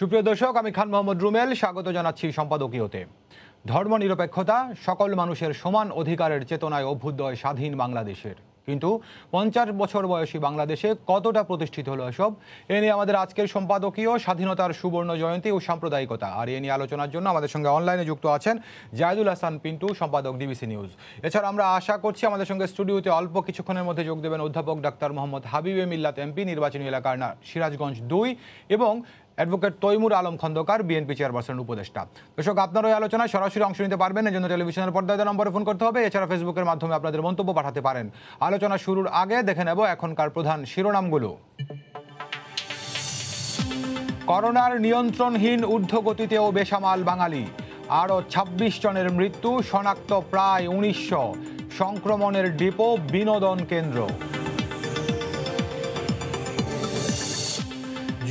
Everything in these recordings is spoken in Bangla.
সুপ্রিয় দর্শক আমি খান মোহাম্মদ রুমেল স্বাগত জানাচ্ছি সম্পাদকীয়তে ধর্মনিরপেক্ষতা সকল মানুষের সমান অধিকারের চেতনায় অভ্যুদয় স্বাধীন বাংলাদেশের কিন্তু পঞ্চাশ বছর বয়সী বাংলাদেশে কতটা প্রতিষ্ঠিত হলো এসব এ নিয়ে আমাদের আজকের সম্পাদকীয় স্বাধীনতার সুবর্ণ জয়ন্তী ও সাম্প্রদায়িকতা আর এ নিয়ে আলোচনার জন্য আমাদের সঙ্গে অনলাইনে যুক্ত আছেন জায়দুল হাসান পিন্টু সম্পাদক ডিবিসি নিউজ এছাড়া আমরা আশা করছি আমাদের সঙ্গে স্টুডিওতে অল্প কিছুক্ষণের মধ্যে যোগ দেবেন অধ্যাপক ডাক্তার মোহাম্মদ হাবিবে মিল্লাত এমপি নির্বাচনী এলাকার সিরাজগঞ্জ দুই এবং অ্যাডভোকেট তৈমুর আলম খন্দকার বিএনপি চেয়ারপারসনের উপদেষ্টা দর্শক আপনার ওই আলোচনায় সরাসরি অংশ নিতে পারবেন এজন্য টেলিভিশনের পর্দায় নম্বরে ফোন করতে হবে এছাড়া ফেসবুকের মাধ্যমে আপনাদের মন্তব্য পাঠাতে পারেন আলোচনা শুরুর আগে দেখে নেব এখনকার প্রধান শিরোনামগুলো করোনার নিয়ন্ত্রণহীন ঊর্ধ্বগতিতেও বেসামাল বাঙালি আরও ২৬ জনের মৃত্যু শনাক্ত প্রায় উনিশশো সংক্রমণের ডিপো বিনোদন কেন্দ্র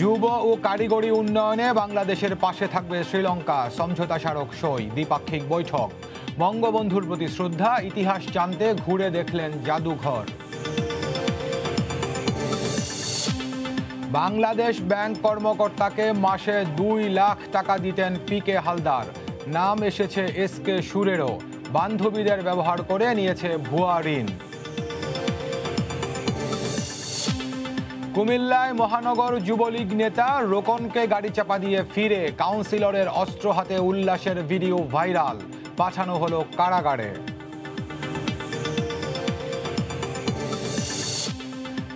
যুব ও কারিগরি উন্নয়নে বাংলাদেশের পাশে থাকবে শ্রীলঙ্কা সমঝোতা স্মারক সই দ্বিপাক্ষিক বৈঠক বঙ্গবন্ধুর প্রতি শ্রদ্ধা ইতিহাস জানতে ঘুরে দেখলেন জাদুঘর বাংলাদেশ ব্যাংক কর্মকর্তাকে মাসে দুই লাখ টাকা দিতেন পি কে হালদার নাম এসেছে এস কে সুরেরও বান্ধবীদের ব্যবহার করে নিয়েছে ভুয়া ঋণ কুমিল্লায় মহানগর যুবলীগ নেতা রোকনকে গাড়ি চাপা দিয়ে ফিরে কাউন্সিলরের অস্ত্র হাতে উল্লাসের ভিডিও ভাইরাল পাঠানো হলো কারাগারে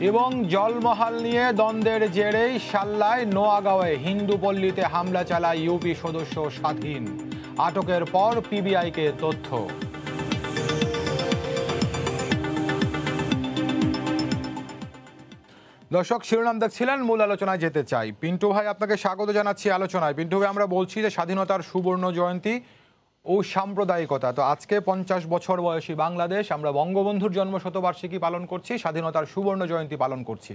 এবং জলমহাল নিয়ে দ্বন্দ্বের জেরেই সাল্লায় নোয়াগাঁওয়ে হিন্দু পল্লীতে হামলা চালায় ইউপি সদস্য স্বাধীন আটকের পর পিবিআইকে তথ্য দর্শক শিরোনাম দেখছিলেন মূল আলোচনায় যেতে চাই পিন্টু ভাই আপনাকে স্বাগত জানাচ্ছি আলোচনায় পিন্টু ভাই আমরা বলছি যে স্বাধীনতার সুবর্ণ জয়ন্তী ও সাম্প্রদায়িকতা তো আজকে পঞ্চাশ বছর বয়সী বাংলাদেশ আমরা বঙ্গবন্ধুর জন্ম শতবার্ষিকী পালন করছি স্বাধীনতার সুবর্ণ জয়ন্তী পালন করছি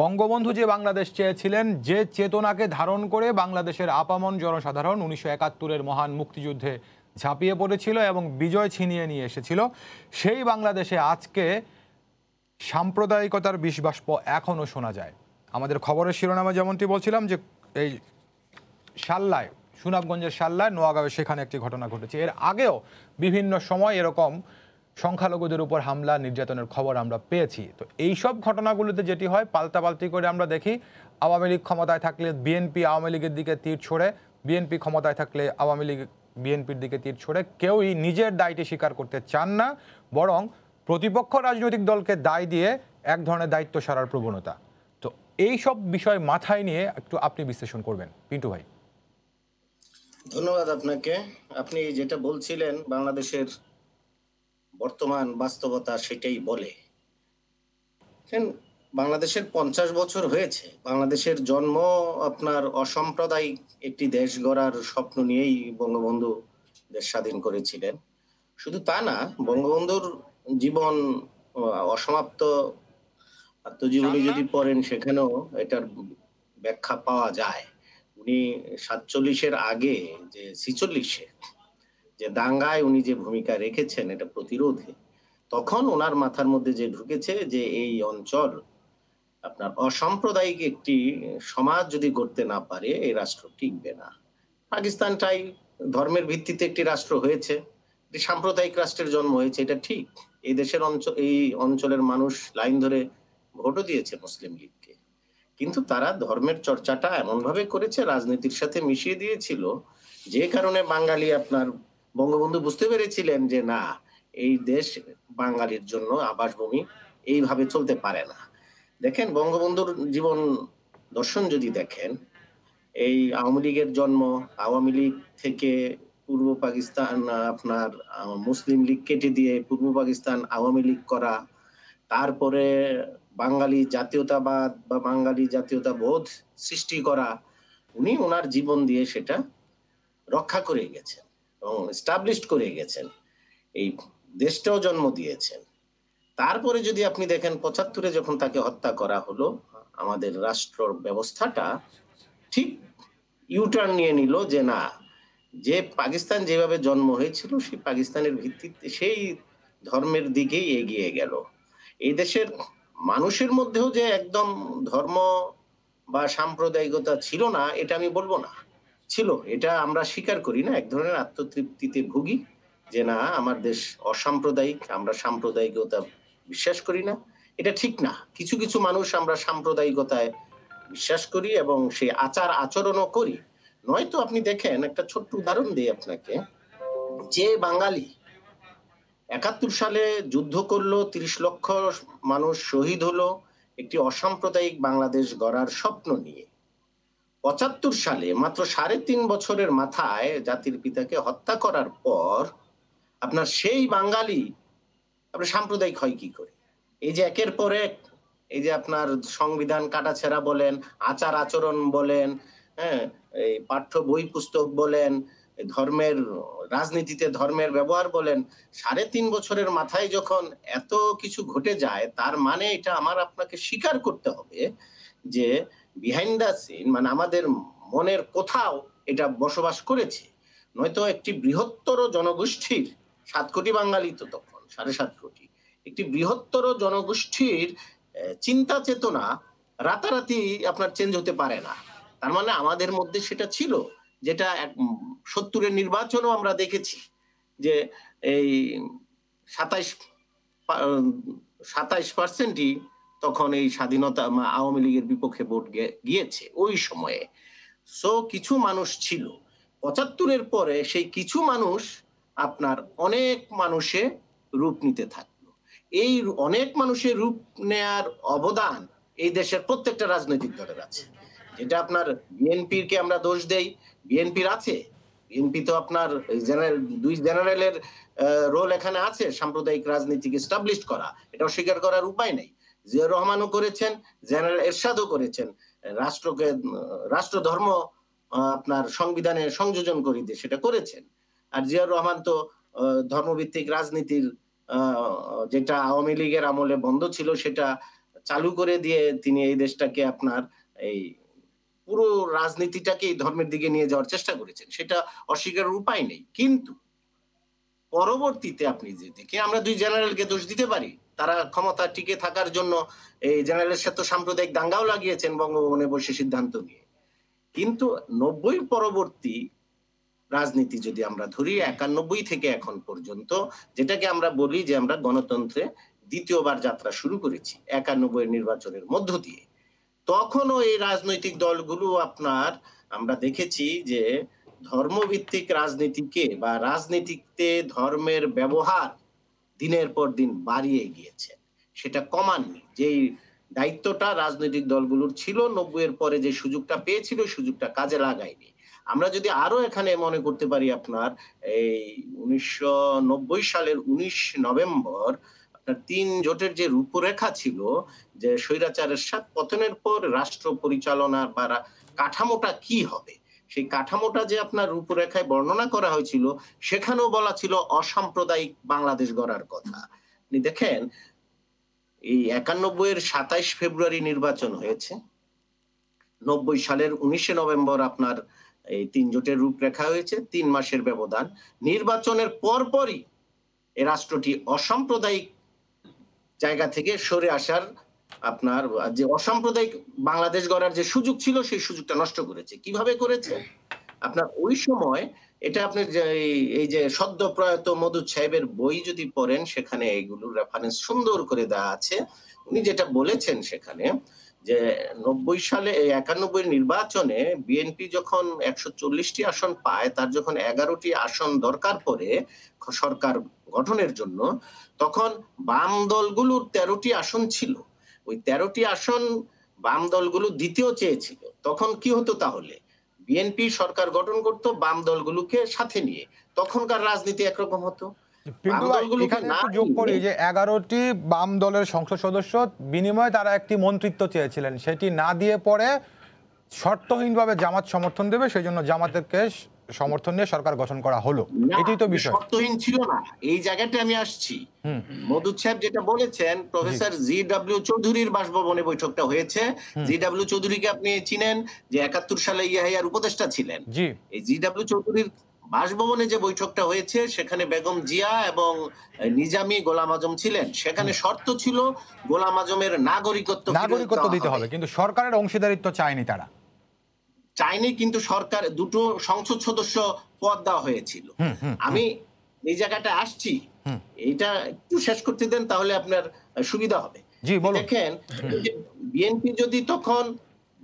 বঙ্গবন্ধু যে বাংলাদেশ চেয়েছিলেন যে চেতনাকে ধারণ করে বাংলাদেশের আপামন জনসাধারণ উনিশশো একাত্তরের মহান মুক্তিযুদ্ধে ঝাঁপিয়ে পড়েছিল এবং বিজয় ছিনিয়ে নিয়ে এসেছিল সেই বাংলাদেশে আজকে সাম্প্রদায়িকতার বিষবাষ্প এখনও শোনা যায় আমাদের খবরের শিরোনামে যেমনটি বলছিলাম যে এই শাল্লায় সুনামগঞ্জের শাল্লায় নোয়াগাঁওয়ে সেখানে একটি ঘটনা ঘটেছে এর আগেও বিভিন্ন সময় এরকম সংখ্যালঘুদের উপর হামলা নির্যাতনের খবর আমরা পেয়েছি তো এইসব ঘটনাগুলোতে যেটি হয় পাল্টাপাল্টি করে আমরা দেখি আওয়ামী লীগ ক্ষমতায় থাকলে বিএনপি আওয়ামী লীগের দিকে তীর ছড়ে বিএনপি ক্ষমতায় থাকলে আওয়ামী লীগ বিএনপির দিকে তীর ছড়ে কেউই নিজের দায়টি স্বীকার করতে চান না বরং প্রতিপক্ষ রাজনৈতিক দলকে দায় দিয়ে এক ধরনের দায়িত্ব সারার প্রবণতা তো এই সব বিষয় মাথায় নিয়ে একটু আপনি বিশ্লেষণ করবেন পিন্টু ভাই ধন্যবাদ আপনাকে আপনি যেটা বলছিলেন বাংলাদেশের বর্তমান বাস্তবতা সেটাই বলে বাংলাদেশের পঞ্চাশ বছর হয়েছে বাংলাদেশের জন্ম আপনার অসাম্প্রদায়িক একটি দেশ গড়ার স্বপ্ন নিয়েই বঙ্গবন্ধু দেশ স্বাধীন করেছিলেন শুধু তা না বঙ্গবন্ধুর জীবন অসমাপ্ত আত্মজীবনী যদি পড়েন সেখানেও এটার ব্যাখ্যা পাওয়া যায় উনি সাতচল্লিশের আগে যে ছিচল্লিশে যে দাঙ্গায় উনি যে ভূমিকা রেখেছেন এটা প্রতিরোধে তখন ওনার মাথার মধ্যে যে ঢুকেছে যে এই অঞ্চল আপনার অসাম্প্রদায়িক একটি সমাজ যদি গড়তে না পারে এই রাষ্ট্র টিকবে না পাকিস্তানটাই ধর্মের ভিত্তিতে একটি রাষ্ট্র হয়েছে সাম্প্রদায়িক রাষ্ট্রের জন্ম হয়েছে এটা ঠিক এই দেশের অঞ্চল এই অঞ্চলের মানুষ লাইন ধরে ভোটও দিয়েছে মুসলিম লীগকে কিন্তু তারা ধর্মের চর্চাটা এমনভাবে করেছে রাজনীতির সাথে মিশিয়ে দিয়েছিল যে কারণে বাঙালি আপনার বঙ্গবন্ধু বুঝতে পেরেছিলেন যে না এই দেশ বাঙালির জন্য আবাসভূমি এইভাবে চলতে পারে না দেখেন বঙ্গবন্ধুর জীবন দর্শন যদি দেখেন এই আওয়ামী লীগের জন্ম আওয়ামী লীগ থেকে পূর্ব পাকিস্তান আপনার মুসলিম লীগ কেটে দিয়ে পূর্ব পাকিস্তান আওয়ামী লীগ করা তারপরে বাঙালি জাতীয়তাবাদ বা বাঙালি জাতীয়তা বোধ সৃষ্টি করা উনি ওনার জীবন দিয়ে সেটা রক্ষা করে গেছেন এবং স্টাবলিশড করে গেছেন এই দেশটাও জন্ম দিয়েছেন তারপরে যদি আপনি দেখেন পঁচাত্তরে যখন তাকে হত্যা করা হলো আমাদের রাষ্ট্র ব্যবস্থাটা ঠিক ইউটার্ন নিয়ে নিল যে না যে পাকিস্তান যেভাবে জন্ম হয়েছিল সেই পাকিস্তানের ভিত্তিতে সেই ধর্মের দিকেই এগিয়ে গেল এই দেশের মানুষের মধ্যেও যে একদম ধর্ম বা সাম্প্রদায়িকতা ছিল না এটা আমি বলবো না ছিল এটা আমরা স্বীকার করি না এক ধরনের আত্মতৃপ্তিতে ভুগি যে না আমার দেশ অসাম্প্রদায়িক আমরা সাম্প্রদায়িকতা বিশ্বাস করি না এটা ঠিক না কিছু কিছু মানুষ আমরা সাম্প্রদায়িকতায় বিশ্বাস করি এবং সেই আচার আচরণও করি নয়তো আপনি দেখেন একটা ছোট্ট উদাহরণ দিই আপনাকে যে বাঙালি একাত্তর সালে যুদ্ধ করলো তিরিশ লক্ষ মানুষ শহীদ হলো একটি অসাম্প্রদায়িক বাংলাদেশ গড়ার স্বপ্ন নিয়ে পঁচাত্তর সালে মাত্র সাড়ে তিন বছরের মাথায় জাতির পিতাকে হত্যা করার পর আপনার সেই বাঙালি আপনার সাম্প্রদায়িক হয় কি করে এই যে একের পর এক এই যে আপনার সংবিধান কাটাছেড়া বলেন আচার আচরণ বলেন হ্যাঁ এই পাঠ্য বই পুস্তক বলেন ধর্মের রাজনীতিতে ধর্মের ব্যবহার বলেন সাড়ে তিন বছরের মাথায় যখন এত কিছু ঘটে যায় তার মানে এটা আমার আপনাকে স্বীকার করতে হবে যে বিহাইন্ড দ্য সিন মানে আমাদের মনের কোথাও এটা বসবাস করেছে নয়তো একটি বৃহত্তর জনগোষ্ঠীর সাত কোটি বাঙালি তো তখন সাড়ে সাত কোটি একটি বৃহত্তর জনগোষ্ঠীর চিন্তা চেতনা রাতারাতি আপনার চেঞ্জ হতে পারে না তার মানে আমাদের মধ্যে সেটা ছিল যেটা এক সত্তরের নির্বাচনও আমরা দেখেছি যে এই সাতাইশ সাতাইশ পার্সেন্টই তখন এই স্বাধীনতা আওয়ামী লীগের বিপক্ষে ভোট গিয়েছে ওই সময়ে সো কিছু মানুষ ছিল পঁচাত্তরের পরে সেই কিছু মানুষ আপনার অনেক মানুষে রূপ নিতে থাকলো এই অনেক মানুষের রূপ নেয়ার অবদান এই দেশের প্রত্যেকটা রাজনৈতিক দলের আছে যেটা আপনার বিএনপির কে আমরা দোষ দেই বিএনপির আছে বিএনপি তো আপনার জেনারেল দুই জেনারেলের রোল এখানে আছে সাম্প্রদায়িক রাজনীতিকে স্টাবলিশ করা এটা অস্বীকার করার উপায় নেই জিয়া রহমানও করেছেন জেনারেল এরশাদও করেছেন রাষ্ট্রকে রাষ্ট্র ধর্ম আপনার সংবিধানে সংযোজন করে দিয়ে সেটা করেছেন আর জিয়াউর রহমান তো ধর্মভিত্তিক রাজনীতির যেটা আওয়ামী লীগের আমলে বন্ধ ছিল সেটা চালু করে দিয়ে তিনি এই দেশটাকে আপনার এই পুরো রাজনীতিটাকে এই ধর্মের দিকে নিয়ে যাওয়ার চেষ্টা করেছেন সেটা অস্বীকার উপায় নেই কিন্তু পরবর্তীতে আপনি যে দেখে আমরা দুই জেনারেলকে দোষ দিতে পারি তারা ক্ষমতা টিকে থাকার জন্য এই জেনারেলের সাথে সাম্প্রদায়িক দাঙ্গাও লাগিয়েছেন বঙ্গভবনে বসে সিদ্ধান্ত নিয়ে কিন্তু নব্বই পরবর্তী রাজনীতি যদি আমরা ধরি একানব্বই থেকে এখন পর্যন্ত যেটাকে আমরা বলি যে আমরা গণতন্ত্রে দ্বিতীয়বার যাত্রা শুরু করেছি একানব্বই নির্বাচনের মধ্য দিয়ে তখনও এই রাজনৈতিক দলগুলো আপনার আমরা দেখেছি যে ধর্মভিত্তিক রাজনীতিকে বা রাজনীতিতে ধর্মের ব্যবহার দিনের পর দিন বাড়িয়ে গিয়েছে সেটা কমাননি যেই দায়িত্বটা রাজনৈতিক দলগুলোর ছিল নব্বইয়ের পরে যে সুযোগটা পেয়েছিল সুযোগটা কাজে লাগায়নি আমরা যদি আরো এখানে মনে করতে পারি আপনার এই উনিশশো সালের উনিশ নভেম্বর তিন জোটের যে রূপরেখা ছিল যে স্বৈরাচারের সাত পতনের পর রাষ্ট্র পরিচালনার বা কাঠামোটা কি হবে সেই কাঠামোটা যে আপনার রূপরেখায় বর্ণনা করা হয়েছিল সেখানেও বলা ছিল অসাম্প্রদায়িক বাংলাদেশ গড়ার কথা আপনি দেখেন এই একানব্বই এর সাতাইশ ফেব্রুয়ারি নির্বাচন হয়েছে নব্বই সালের উনিশে নভেম্বর আপনার এই তিন জোটের রূপরেখা হয়েছে তিন মাসের ব্যবধান নির্বাচনের পরপরই এ রাষ্ট্রটি অসাম্প্রদায়িক জায়গা থেকে সরে আসার আপনার যে অসাম্প্রদায়িক বাংলাদেশ গড়ার যে সুযোগ ছিল সেই সুযোগটা নষ্ট করেছে কিভাবে করেছে আপনার ওই সময় এটা আপনি এই যে সদ্য প্রয়াত মধু সাহেবের বই যদি পড়েন সেখানে এগুলোর রেফারেন্স সুন্দর করে দেওয়া আছে উনি যেটা বলেছেন সেখানে যে নব্বই সালে একানব্বই নির্বাচনে বিএনপি যখন একশো চল্লিশটি আসন পায় তার যখন এগারোটি আসন দরকার পড়ে সরকার গঠনের জন্য তখন বাম দলগুলোর তেরোটি আসন ছিল ওই তেরোটি আসন বাম দলগুলো দ্বিতীয় চেয়েছিল তখন কি হতো তাহলে বিএনপি সরকার গঠন করত বাম দলগুলোকে সাথে নিয়ে তখনকার রাজনীতি একরকম হতো যোগ করি যে এগারোটি বাম দলের সংসদ সদস্য বিনিময়ে তারা একটি মন্ত্রিত্ব চেয়েছিলেন সেটি না দিয়ে পরে শর্তহীনভাবে জামাত সমর্থন দেবে সেই জন্য জামাতের কেস সমর্থন নিয়ে সরকার গঠন করা হলো এটাই তো বিষয় শর্তহীন ছিল না এই জায়গাটা আমি আসছি মধুর সাহেব যেটা বলেছেন প্রফেসর জি ডাব্লিউ চৌধুরীর বাসভবনে বৈঠকটা হয়েছে জি ডাব্লিউ চৌধুরীকে আপনি চিনেন যে একাত্তর সালে ইয়াহিয়ার উপদেষ্টা ছিলেন জি এই জি ডাব্লিউ চৌধুরীর বাসভবনে যে বৈঠকটা হয়েছে সেখানে বেগম জিয়া এবং নিজামি গোলাম আজম ছিলেন সেখানে শর্ত ছিল গোলাম আজমের নাগরিকত্ব নাগরিকত্ব দিতে হবে কিন্তু সরকারের অংশীদারিত্ব চায়নি তারা চাইনি কিন্তু সরকার দুটো সংসদ সদস্য পদ দেওয়া হয়েছিল আমি এই জায়গাটা আসছি এটা একটু শেষ করতে দেন তাহলে আপনার সুবিধা হবে দেখেন বিএনপি যদি তখন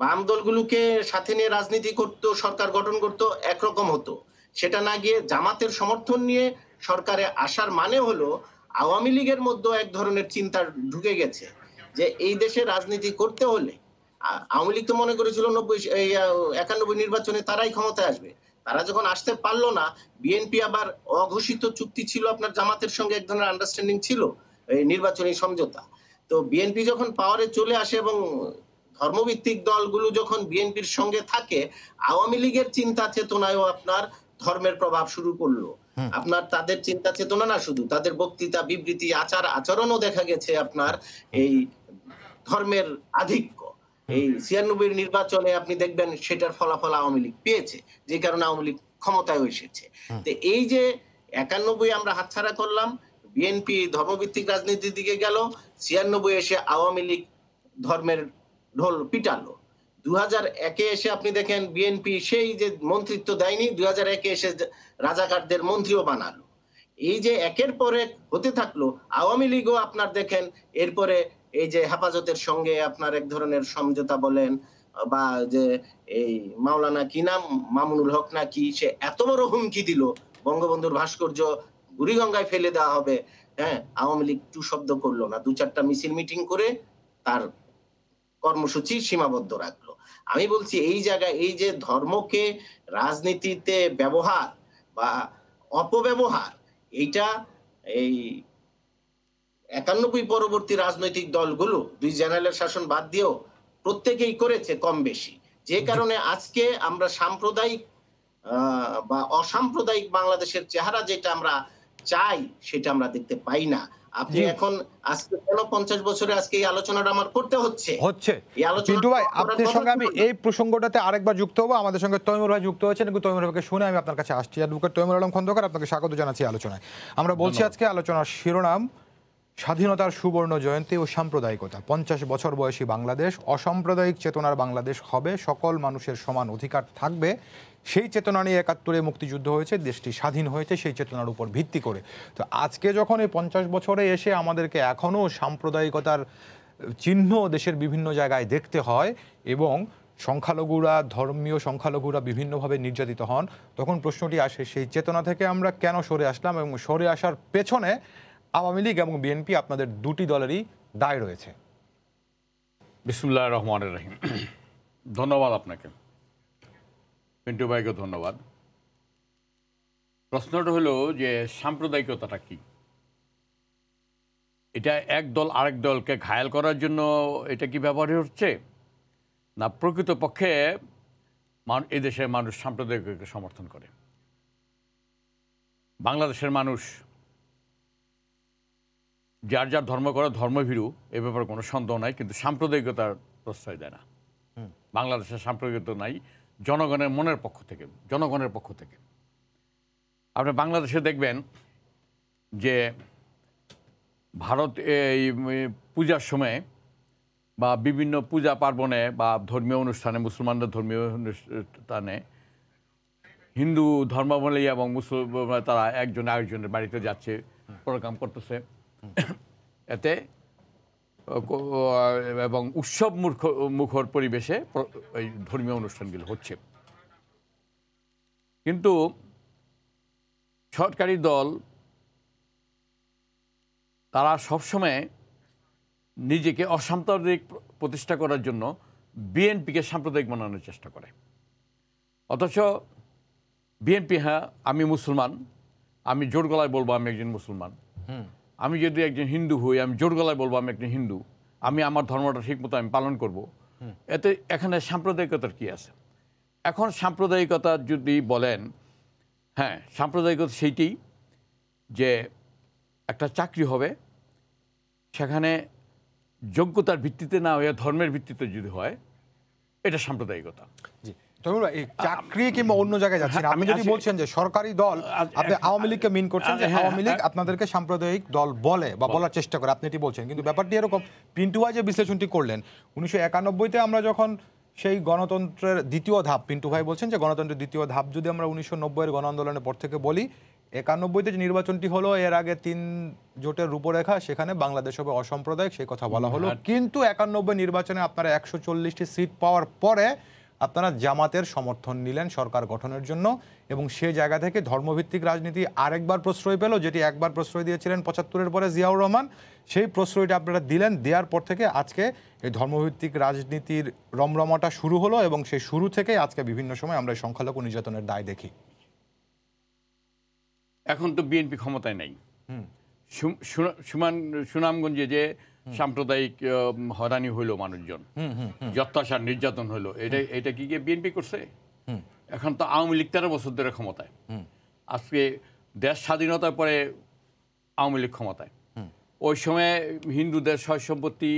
বাম দলগুলোকে সাথে নিয়ে রাজনীতি করত সরকার গঠন করত একরকম হতো সেটা না গিয়ে জামাতের সমর্থন নিয়ে সরকারে আসার মানে হলো আওয়ামী লীগের মধ্যে এক ধরনের চিন্তা ঢুকে গেছে যে এই দেশে রাজনীতি করতে হলে আওয়ামী লীগ তো মনে করেছিল নব্বই একানব্বই নির্বাচনে তারাই ক্ষমতায় আসবে তারা যখন আসতে পারলো না বিএনপি আবার অঘোষিত চুক্তি ছিল আপনার জামাতের সঙ্গে এক ধরনের আন্ডারস্ট্যান্ডিং ছিল এই নির্বাচনী সমঝোতা তো বিএনপি যখন পাওয়ারে চলে আসে এবং ধর্মভিত্তিক দলগুলো যখন বিএনপির সঙ্গে থাকে আওয়ামী লীগের চিন্তা চেতনায়ও আপনার ধর্মের প্রভাব শুরু করলো আপনার তাদের চিন্তা চেতনা না শুধু তাদের বক্তৃতা বিবৃতি আচার আচরণও দেখা গেছে আপনার এই ধর্মের আধিক্য এই ছিয়ানব্বই নির্বাচনে আপনি দেখবেন সেটার ফলাফল আওয়ামী লীগ পেয়েছে যে কারণে আওয়ামী লীগ ক্ষমতায় এসেছে তো এই যে একানব্বই আমরা হাতছাড়া করলাম বিএনপি ধর্মভিত্তিক রাজনীতির দিকে গেল ছিয়ানব্বই এসে আওয়ামী লীগ ধর্মের ঢোল পিটালো দু হাজার একে এসে আপনি দেখেন বিএনপি সেই যে মন্ত্রিত্ব দেয়নি দু হাজার একে এসে রাজাকারদের মন্ত্রীও বানালো এই যে একের পরে হতে থাকলো আওয়ামী লীগও আপনার দেখেন এরপরে এই যে হেফাজতের সঙ্গে আপনার এক ধরনের সমঝোতা বলেন বা যে এই মাওলানা কি নাম মামুনুল হক না কি সে এত বড় হুমকি দিল বঙ্গবন্ধুর ভাস্কর্য বুড়িগঙ্গায় ফেলে দেওয়া হবে হ্যাঁ আওয়ামী লীগ টু শব্দ করলো না দু চারটা মিছিল মিটিং করে তার কর্মসূচি সীমাবদ্ধ রাখলো আমি বলছি এই জায়গায় এই যে ধর্মকে রাজনীতিতে ব্যবহার বা অপব্যবহার এইটা এই একানব্বই পরবর্তী রাজনৈতিক দলগুলো দুই জেনারেলের শাসন বাদ দিয়েও প্রত্যেকেই করেছে কম বেশি যে কারণে আজকে আমরা সাম্প্রদায়িক বা অসাম্প্রদায়িক বাংলাদেশের চেহারা যেটা আমরা চাই সেটা আমরা দেখতে পাই না আপনি এখন আজকে কেন পঞ্চাশ বছরে আজকে এই আলোচনাটা আমার করতে হচ্ছে হচ্ছে এই আলোচনা ভাই আপনার সঙ্গে আমি এই প্রসঙ্গটাতে আরেকবার যুক্ত হবো আমাদের সঙ্গে তৈমুর ভাই যুক্ত হয়েছেন কিন্তু তৈমুর ভাইকে শুনে আমি আপনার কাছে আসছি অ্যাডভোকেট তৈমুর আলম খন্দকার আপনাকে স্বাগত জানাচ্ছি আলোচনায় আমরা বলছি আজকে আলোচনার শিরোনাম স্বাধীনতার সুবর্ণ জয়ন্তী ও সাম্প্রদায়িকতা পঞ্চাশ বছর বয়সী বাংলাদেশ অসাম্প্রদায়িক চেতনার বাংলাদেশ হবে সকল মানুষের সমান অধিকার থাকবে সেই চেতনা নিয়ে একাত্তরে মুক্তিযুদ্ধ হয়েছে দেশটি স্বাধীন হয়েছে সেই চেতনার উপর ভিত্তি করে তো আজকে যখন এই পঞ্চাশ বছরে এসে আমাদেরকে এখনও সাম্প্রদায়িকতার চিহ্ন দেশের বিভিন্ন জায়গায় দেখতে হয় এবং সংখ্যালঘুরা ধর্মীয় সংখ্যালঘুরা বিভিন্নভাবে নির্যাতিত হন তখন প্রশ্নটি আসে সেই চেতনা থেকে আমরা কেন সরে আসলাম এবং সরে আসার পেছনে আওয়ামী লীগ এবং বিএনপি আপনাদের দুটি দলেরই দায় রয়েছে বিসমুল্লাহ রহমান রহিম ধন্যবাদ আপনাকে পিন্টু ভাইকে ধন্যবাদ প্রশ্নটা হলো যে সাম্প্রদায়িকতাটা কি এটা এক দল আরেক দলকে ঘায়াল করার জন্য এটা কি ব্যবহার হচ্ছে না প্রকৃতপক্ষে এদেশের মানুষ সাম্প্রদায়িককে সমর্থন করে বাংলাদেশের মানুষ যার যার ধর্ম করা ধর্মভীরু এ ব্যাপারে কোনো সন্দেহ নাই কিন্তু সাম্প্রদায়িকতার প্রশ্রয় দেয় না বাংলাদেশের সাম্প্রদায়িকতা নাই জনগণের মনের পক্ষ থেকে জনগণের পক্ষ থেকে আপনি বাংলাদেশে দেখবেন যে ভারত এই পূজার সময়ে বা বিভিন্ন পূজা পার্বণে বা ধর্মীয় অনুষ্ঠানে মুসলমানদের ধর্মীয় অনুষ্ঠানে হিন্দু ধর্মাবলী এবং মুসলমান তারা একজন আরেকজনের বাড়িতে যাচ্ছে প্রোগ্রাম করতেছে এতে এবং উৎসব মুখ মুখর পরিবেশে এই ধর্মীয় অনুষ্ঠানগুলো হচ্ছে কিন্তু সরকারি দল তারা সবসময় নিজেকে অসাম্প্রদায়িক প্রতিষ্ঠা করার জন্য বিএনপিকে সাম্প্রদায়িক বানানোর চেষ্টা করে অথচ বিএনপি হ্যাঁ আমি মুসলমান আমি জোর গলায় বলবো আমি একজন মুসলমান আমি যদি একজন হিন্দু হই আমি জোর গলায় বলবো আমি একজন হিন্দু আমি আমার ধর্মটা ঠিক মতো আমি পালন করব। এতে এখানে সাম্প্রদায়িকতার কি আছে এখন সাম্প্রদায়িকতা যদি বলেন হ্যাঁ সাম্প্রদায়িকতা সেইটি যে একটা চাকরি হবে সেখানে যোগ্যতার ভিত্তিতে না হয়ে ধর্মের ভিত্তিতে যদি হয় এটা সাম্প্রদায়িকতা জি তরুণ এই চাকরি কিংবা অন্য জায়গায় যাচ্ছেন হ্যাঁ, আপনি যদি বলছেন যে সরকারি দল আপনি আওয়ামী লীগকে মিন করছেন যে হ্যাঁ, আওয়ামী লীগ হ্যাঁ। আপনাদেরকে সাম্প্রদায়িক দল বলে বা বলার চেষ্টা করে আপনি এটি বলছেন কিন্তু ব্যাপারটি এরকম পিন্টু যে বিশ্লেষণটি করলেন উনিশশো একানব্বইতে আমরা যখন সেই গণতন্ত্রের দ্বিতীয় ধাপ পিন্টু ভাই বলছেন যে গণতন্ত্রের দ্বিতীয় ধাপ যদি আমরা উনিশশো নব্বইয়ের গণ আন্দোলনের পর থেকে বলি একানব্বইতে যে নির্বাচনটি হলো এর আগে তিন জোটের রূপরেখা সেখানে বাংলাদেশ হবে অসাম্প্রদায়িক সেই কথা বলা হলো কিন্তু একানব্বই নির্বাচনে আপনারা একশো চল্লিশটি সিট পাওয়ার পরে আপনারা জামাতের সমর্থন নিলেন সরকার গঠনের জন্য এবং সে জায়গা থেকে ধর্মভিত্তিক রাজনীতি আরেকবার প্রশ্রয় পেল যেটি একবার প্রশ্রয় দিয়েছিলেন পঁচাত্তরের পরে জিয়াউর রহমান সেই প্রশ্রয়টা আপনারা দিলেন দেওয়ার পর থেকে আজকে এই ধর্মভিত্তিক রাজনীতির রমরমাটা শুরু হলো এবং সেই শুরু থেকে আজকে বিভিন্ন সময় আমরা সংখ্যালঘু নির্যাতনের দায় দেখি এখন তো বিএনপি ক্ষমতায় নাই সুনামগঞ্জে যে সাম্প্রদায়িক হয়রানি হইলো মানুষজন যত্যাচার নির্যাতন হইলো এটা এটা কি গিয়ে বিএনপি করছে এখন তো আওয়ামী লীগ তেরো বছর ধরে ক্ষমতায় আজকে দেশ স্বাধীনতার পরে আওয়ামী লীগ ক্ষমতায় ওই সময়ে হিন্দুদের সহ সম্পত্তি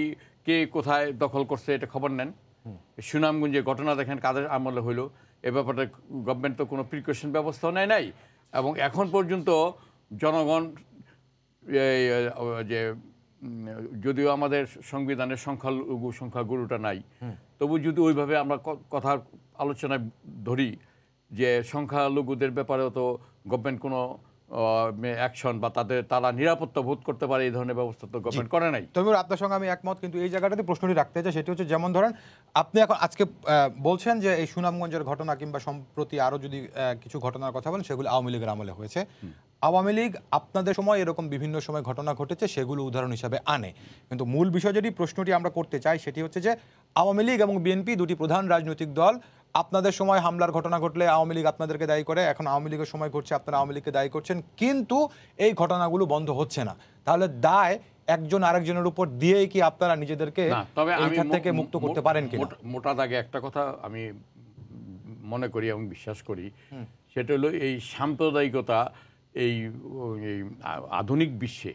কে কোথায় দখল করছে এটা খবর নেন সুনামগঞ্জে ঘটনা দেখেন কাদের আমলে হইলো এ ব্যাপারে গভর্নমেন্ট তো কোনো প্রিকশন ব্যবস্থা নেয় নাই এবং এখন পর্যন্ত জনগণ যে যদিও আমাদের সংবিধানের সংখ্যালঘু সংখ্যাগুরুটা নাই তবু যদি ওইভাবে আমরা কথার আলোচনায় ধরি যে সংখ্যালঘুদের ব্যাপারেও তো গভর্নমেন্ট কোনো অ্যাকশন বা তাদের তারা নিরাপত্তা বোধ করতে পারে এই ধরনের ব্যবস্থা তো গভর্নমেন্ট করে নাই তবে আপনার সঙ্গে আমি একমত কিন্তু এই জায়গাটাতে প্রশ্নটি রাখতে চাই সেটি হচ্ছে যেমন ধরেন আপনি এখন আজকে বলছেন যে এই সুনামগঞ্জের ঘটনা কিংবা সম্প্রতি আরও যদি কিছু ঘটনার কথা বলেন সেগুলো আওয়ামী লীগের আমলে হয়েছে আওয়ামী লীগ আপনাদের সময় এরকম বিভিন্ন সময় ঘটনা ঘটেছে সেগুলো উদাহরণ হিসাবে আনে কিন্তু মূল বিষয় যেটি প্রশ্নটি আমরা করতে চাই সেটি হচ্ছে যে আওয়ামী লীগ এবং বিএনপি দুটি প্রধান রাজনৈতিক দল আপনাদের সময় হামলার ঘটনা ঘটলে আওয়ামী লীগ আপনাদেরকে দায়ী করে এখন আওয়ামী লীগের সময় ঘটছে আপনারা আওয়ামী লীগকে দায়ী করছেন কিন্তু এই ঘটনাগুলো বন্ধ হচ্ছে না তাহলে দায় একজন আরেকজনের উপর দিয়েই কি আপনারা নিজেদেরকে তবে থেকে মুক্ত করতে পারেন কি মোটা দাগে একটা কথা আমি মনে করি এবং বিশ্বাস করি সেটা হলো এই সাম্প্রদায়িকতা এই আধুনিক বিশ্বে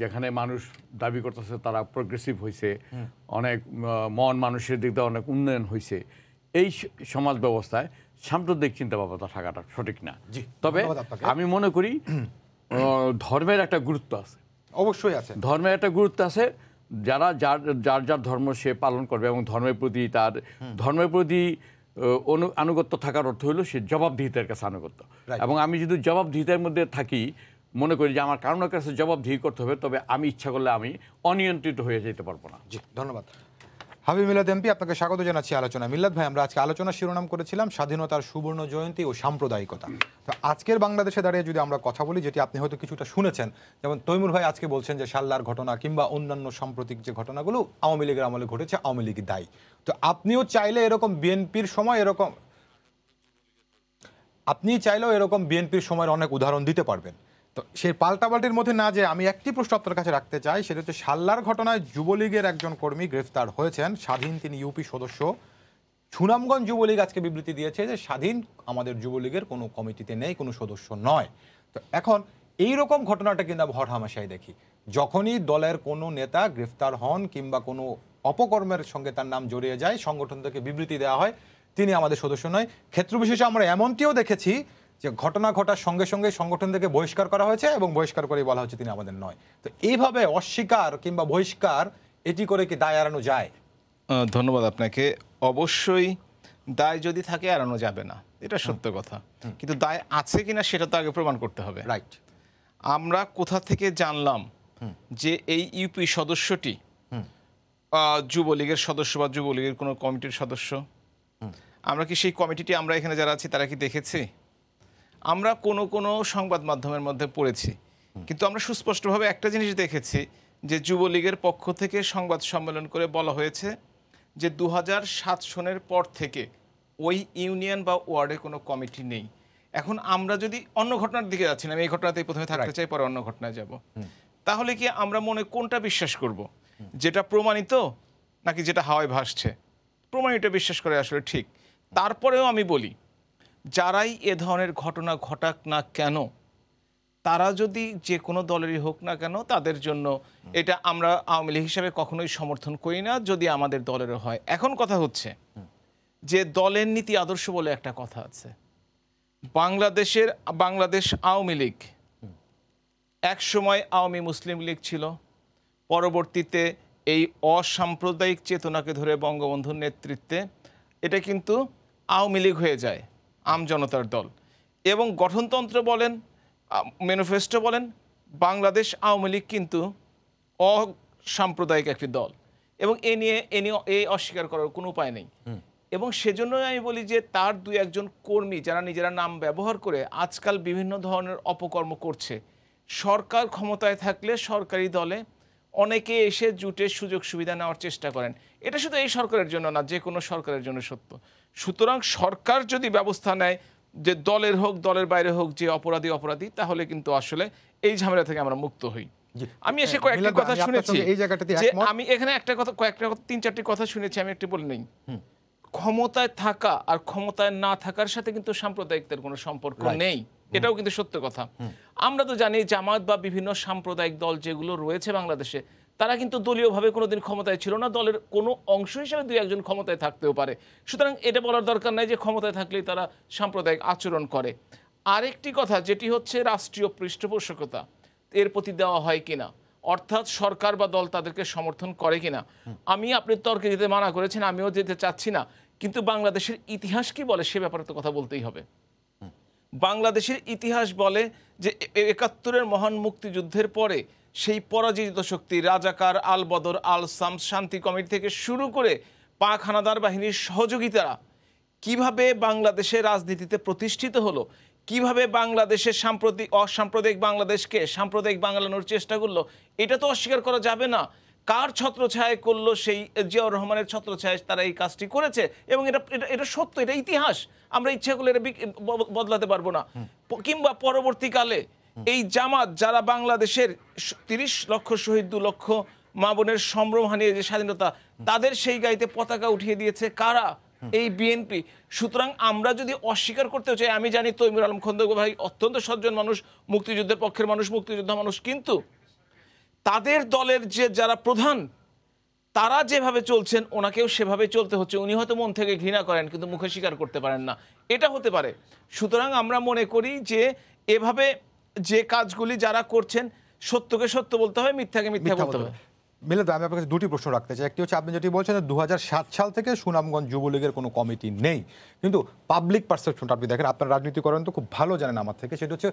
যেখানে মানুষ দাবি করতেছে তারা প্রগ্রেসিভ হয়েছে অনেক মন মানুষের দিক দিয়ে অনেক উন্নয়ন হয়েছে এই সমাজ ব্যবস্থায় সাম্প্রদায়িক চিন্তা ভাবনা থাকাটা সঠিক না তবে আমি মনে করি ধর্মের একটা গুরুত্ব আছে অবশ্যই আছে ধর্মের একটা গুরুত্ব আছে যারা যার যার যার ধর্ম সে পালন করবে এবং ধর্মের প্রতি তার ধর্মের প্রতি অনু আনুগত্য থাকার অর্থ হলো সে জবাবদিহিতার কাছে আনুগত্য এবং আমি যদি জবাবদিহিতার মধ্যে থাকি মনে করি যে আমার কারণের কাছে জবাবদিহি করতে হবে তবে আমি ইচ্ছা করলে আমি অনিয়ন্ত্রিত হয়ে যেতে পারবো না জি ধন্যবাদ হাবিব মিলাদ এমপি আপনাকে স্বাগত জানাচ্ছি আলোচনা মিল্লাদ ভাই আমরা আজকে আলোচনা শিরোনাম করেছিলাম স্বাধীনতার সুবর্ণ জয়ন্তী ও সাম্প্রদায়িকতা তো আজকের বাংলাদেশে দাঁড়িয়ে যদি আমরা কথা বলি যেটি আপনি হয়তো কিছুটা শুনেছেন যেমন তৈমুর ভাই আজকে বলছেন যে সাল্লার ঘটনা কিংবা অন্যান্য সাম্প্রতিক যে ঘটনাগুলো আওয়ামী লীগের আমলে ঘটেছে আওয়ামী লীগ দায়ী তো আপনিও চাইলে এরকম বিএনপির সময় এরকম আপনি চাইলেও এরকম বিএনপির সময়ের অনেক উদাহরণ দিতে পারবেন তো সেই পাল্টাপাল্টির মধ্যে না যে আমি একটি প্রশ্ন আপনার কাছে রাখতে চাই সেটা হচ্ছে সাল্লার ঘটনায় যুবলীগের একজন কর্মী গ্রেফতার হয়েছেন স্বাধীন তিনি ইউপি সদস্য সুনামগঞ্জ যুবলীগ আজকে বিবৃতি দিয়েছে যে স্বাধীন আমাদের যুবলীগের কোনো কমিটিতে নেই কোনো সদস্য নয় তো এখন এই রকম ঘটনাটা কিন্তু ভর হামাশাই দেখি যখনই দলের কোনো নেতা গ্রেফতার হন কিংবা কোনো অপকর্মের সঙ্গে তার নাম জড়িয়ে যায় সংগঠন থেকে বিবৃতি দেওয়া হয় তিনি আমাদের সদস্য নয় ক্ষেত্রবিশেষে আমরা এমনটিও দেখেছি যে ঘটনা ঘটার সঙ্গে সঙ্গে সংগঠন থেকে বহিষ্কার করা হয়েছে এবং বহিষ্কার করে বলা হচ্ছে তিনি আমাদের নয় তো এইভাবে অস্বীকার কিংবা বহিষ্কার এটি করে কি দায় এড়ানো যায় ধন্যবাদ আপনাকে অবশ্যই দায় যদি থাকে এড়ানো যাবে না এটা সত্য কথা কিন্তু দায় আছে কিনা সেটা তো আগে প্রমাণ করতে হবে রাইট আমরা কোথা থেকে জানলাম যে এই ইউপি সদস্যটি যুবলীগের সদস্য বা যুবলীগের কোনো কমিটির সদস্য আমরা কি সেই কমিটিটি আমরা এখানে যারা আছি তারা কি দেখেছি আমরা কোনো কোনো সংবাদ মাধ্যমের মধ্যে পড়েছি কিন্তু আমরা সুস্পষ্টভাবে একটা জিনিস দেখেছি যে যুবলীগের পক্ষ থেকে সংবাদ সম্মেলন করে বলা হয়েছে যে দু সাত সনের পর থেকে ওই ইউনিয়ন বা ওয়ার্ডে কোনো কমিটি নেই এখন আমরা যদি অন্য ঘটনার দিকে যাচ্ছি না আমি এই ঘটনাতেই প্রথমে থাকতে চাই পরে অন্য ঘটনায় যাব তাহলে কি আমরা মনে কোনটা বিশ্বাস করব যেটা প্রমাণিত নাকি যেটা হাওয়ায় ভাসছে প্রমাণিত বিশ্বাস করে আসলে ঠিক তারপরেও আমি বলি যারাই এ ধরনের ঘটনা ঘটাক না কেন তারা যদি যে কোনো দলেরই হোক না কেন তাদের জন্য এটা আমরা আওয়ামী লীগ হিসাবে কখনোই সমর্থন করি না যদি আমাদের দলেরও হয় এখন কথা হচ্ছে যে দলের নীতি আদর্শ বলে একটা কথা আছে বাংলাদেশের বাংলাদেশ আওয়ামী লীগ এক সময় আওয়ামী মুসলিম লীগ ছিল পরবর্তীতে এই অসাম্প্রদায়িক চেতনাকে ধরে বঙ্গবন্ধুর নেতৃত্বে এটা কিন্তু আওয়ামী লীগ হয়ে যায় আমজনতার দল এবং গঠনতন্ত্র বলেন ম্যানিফেস্টো বলেন বাংলাদেশ আওয়ামী লীগ কিন্তু অসাম্প্রদায়িক একটি দল এবং এ নিয়ে এ নিয়ে এই অস্বীকার করার কোনো উপায় নেই এবং সেজন্যই আমি বলি যে তার দুই একজন কর্মী যারা নিজেরা নাম ব্যবহার করে আজকাল বিভিন্ন ধরনের অপকর্ম করছে সরকার ক্ষমতায় থাকলে সরকারি দলে অনেকে এসে জুটে সুযোগ সুবিধা নেওয়ার চেষ্টা করেন এটা শুধু এই সরকারের জন্য না যে কোনো সরকারের জন্য সত্য সুতরাং সরকার যদি ব্যবস্থা নেয় যে দলের হোক দলের বাইরে হোক যে অপরাধী অপরাধী তাহলে কিন্তু আসলে এই ঝামেলা থেকে আমরা মুক্ত হই আমি এসে কয়েকটা হ্যাঁ, কথা শুনেছি যে আমি এখানে একটা কথা কয়েকটা তিন চারটি কথা শুনেছি আমি একটি বলে নেই ক্ষমতায় থাকা আর ক্ষমতায় না থাকার সাথে কিন্তু সাম্প্রদায়িকতার কোনো সম্পর্ক নেই এটাও কিন্তু সত্য কথা আমরা তো জানি জামাত বা বিভিন্ন সাম্প্রদায়িক দল যেগুলো রয়েছে বাংলাদেশে তারা কিন্তু দলীয়ভাবে কোনোদিন ক্ষমতায় ছিল না দলের কোনো অংশ হিসেবে দুই একজন ক্ষমতায় থাকতেও পারে সুতরাং এটা বলার দরকার নাই যে ক্ষমতায় থাকলেই তারা সাম্প্রদায়িক আচরণ করে আরেকটি কথা যেটি হচ্ছে রাষ্ট্রীয় পৃষ্ঠপোষকতা এর প্রতি দেওয়া হয় কিনা অর্থাৎ সরকার বা দল তাদেরকে সমর্থন করে কিনা আমি আপনি তর্কে যেতে মানা করেছেন আমিও যেতে চাচ্ছি না কিন্তু বাংলাদেশের ইতিহাস কি বলে সে ব্যাপারে তো কথা বলতেই হবে বাংলাদেশের ইতিহাস বলে যে একাত্তরের মহান মুক্তিযুদ্ধের পরে সেই পরাজিত শক্তি রাজাকার আল বদর আল সাম শান্তি কমিটি থেকে শুরু করে পাক হানাদার বাহিনীর সহযোগিতারা কিভাবে বাংলাদেশে রাজনীতিতে প্রতিষ্ঠিত হলো কিভাবে বাংলাদেশের সাম্প্রতিক অসাম্প্রদায়িক বাংলাদেশকে সাম্প্রদায়িক বাংলানোর চেষ্টা করলো এটা তো অস্বীকার করা যাবে না কার ছত্রছায় করলো সেই জিয়াউর রহমানের ছত্রছায় তারা এই কাজটি করেছে এবং এটা এটা এটা সত্য এটা ইতিহাস আমরা ইচ্ছা করলে এটা বদলাতে পারবো না কিংবা পরবর্তীকালে এই জামাত যারা বাংলাদেশের তিরিশ লক্ষ শহীদ দু লক্ষ মা বোনের সম্ভ্রম হানিয়ে যে স্বাধীনতা তাদের সেই গাড়িতে পতাকা উঠিয়ে দিয়েছে কারা এই বিএনপি সুতরাং আমরা যদি অস্বীকার করতে চাই আমি জানি তৈমুর আলম খন্দক ভাই অত্যন্ত সজ্জন মানুষ মুক্তিযুদ্ধের পক্ষের মানুষ মুক্তিযোদ্ধা মানুষ কিন্তু তাদের দলের যে যারা প্রধান তারা যেভাবে চলছেন ওনাকেও সেভাবে চলতে হচ্ছে উনি হয়তো মন থেকে ঘৃণা করেন কিন্তু মুখে স্বীকার করতে পারেন না এটা হতে পারে সুতরাং আমরা মনে করি যে এভাবে যে কাজগুলি যারা করছেন সত্যকে সত্য বলতে হবে মিথ্যাকে মিথ্যা বলতে হবে মিলে আমি আপনার কাছে দুটি প্রশ্ন রাখতে চাই একটি হচ্ছে আপনি যেটি বলছেন দু সাল থেকে সুনামগঞ্জ যুবলীগের কোনো কমিটি নেই কিন্তু পাবলিক পারসেপশনটা আপনি দেখেন আপনার রাজনীতি করেন তো খুব ভালো জানেন আমার থেকে সেটা হচ্ছে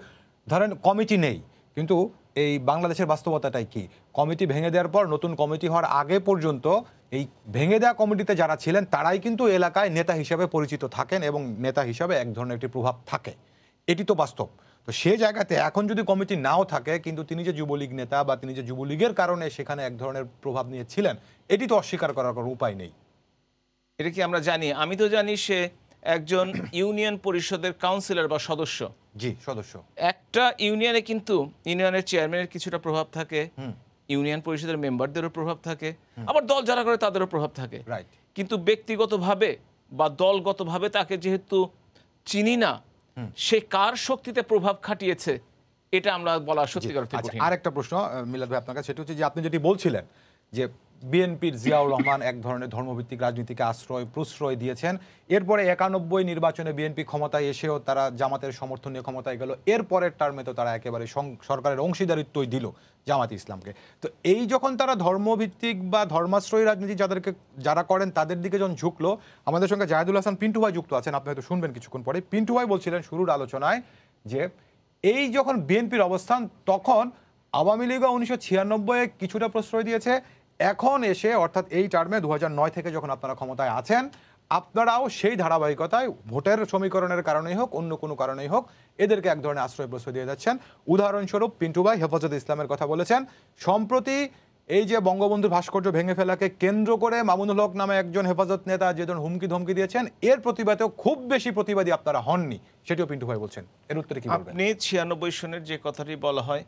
ধরেন কমিটি নেই কিন্তু এই বাংলাদেশের বাস্তবতাটাই কি কমিটি ভেঙে দেওয়ার পর নতুন কমিটি হওয়ার আগে পর্যন্ত এই ভেঙে দেওয়া কমিটিতে যারা ছিলেন তারাই কিন্তু এলাকায় নেতা হিসাবে পরিচিত থাকেন এবং নেতা হিসাবে এক ধরনের একটি প্রভাব থাকে এটি তো বাস্তব তো সে জায়গাতে এখন যদি কমিটি নাও থাকে কিন্তু তিনি যে যুবলীগ নেতা বা তিনি যে যুবলীগের কারণে সেখানে এক ধরনের প্রভাব নিয়েছিলেন এটি তো অস্বীকার করার কোনো উপায় নেই এটা কি আমরা জানি আমি তো জানি সে একজন ইউনিয়ন পরিষদের কাউন্সিলর বা সদস্য জি সদস্য একটা ইউনিয়নে কিন্তু ইউনিয়নের চেয়ারম্যানের কিছুটা প্রভাব থাকে ইউনিয়ন পরিষদের মেম্বারদেরও প্রভাব থাকে আবার দল যারা করে তাদেরও প্রভাব থাকে কিন্তু ব্যক্তিগতভাবে বা দলগতভাবে তাকে যেহেতু চিনি না সে কার শক্তিতে প্রভাব খাটিয়েছে এটা আমরা বলা সত্যি আর একটা প্রশ্ন মিলাদ ভাই আপনার কাছে সেটা হচ্ছে যে আপনি যেটি বলছিলেন যে বিএনপির জিয়াউর রহমান এক ধরনের ধর্মভিত্তিক রাজনীতিকে আশ্রয় প্রশ্রয় দিয়েছেন এরপরে একানব্বই নির্বাচনে বিএনপি ক্ষমতায় এসেও তারা জামাতের সমর্থন নিয়ে ক্ষমতায় গেল এরপরের টার্মে তো তারা একেবারে সরকারের অংশীদারিত্বই দিল জামাত ইসলামকে তো এই যখন তারা ধর্মভিত্তিক বা ধর্মাশ্রয়ী রাজনীতি যাদেরকে যারা করেন তাদের দিকে যখন ঝুঁকলো আমাদের সঙ্গে জাহেদুল হাসান পিন্টু ভাই যুক্ত আছেন আপনি হয়তো শুনবেন কিছুক্ষণ পরে পিন্টু ভাই বলছিলেন শুরুর আলোচনায় যে এই যখন বিএনপির অবস্থান তখন আওয়ামী লীগও উনিশশো ছিয়ানব্বইয়ে কিছুটা প্রশ্রয় দিয়েছে এখন এসে অর্থাৎ এই টার্মে দু থেকে যখন আপনারা ক্ষমতায় আছেন আপনারাও সেই ধারাবাহিকতায় ভোটের সমীকরণের কারণেই হোক অন্য কোনো কারণেই হোক এদেরকে এক ধরনের আশ্রয় প্রশ্রয় দিয়ে যাচ্ছেন উদাহরণস্বরূপ পিন্টুভাই হেফাজত ইসলামের কথা বলেছেন সম্প্রতি এই যে বঙ্গবন্ধুর ভাস্কর্য ভেঙে ফেলাকে কেন্দ্র করে মামুনুল হক নামে একজন হেফাজত নেতা যেজন হুমকি ধমকি দিয়েছেন এর প্রতিবাদেও খুব বেশি প্রতিবাদী আপনারা হননি সেটিও পিন্টু ভাই বলছেন এর উত্তরে কি আপনি ছিয়ানব্বই সনের যে কথাটি বলা হয়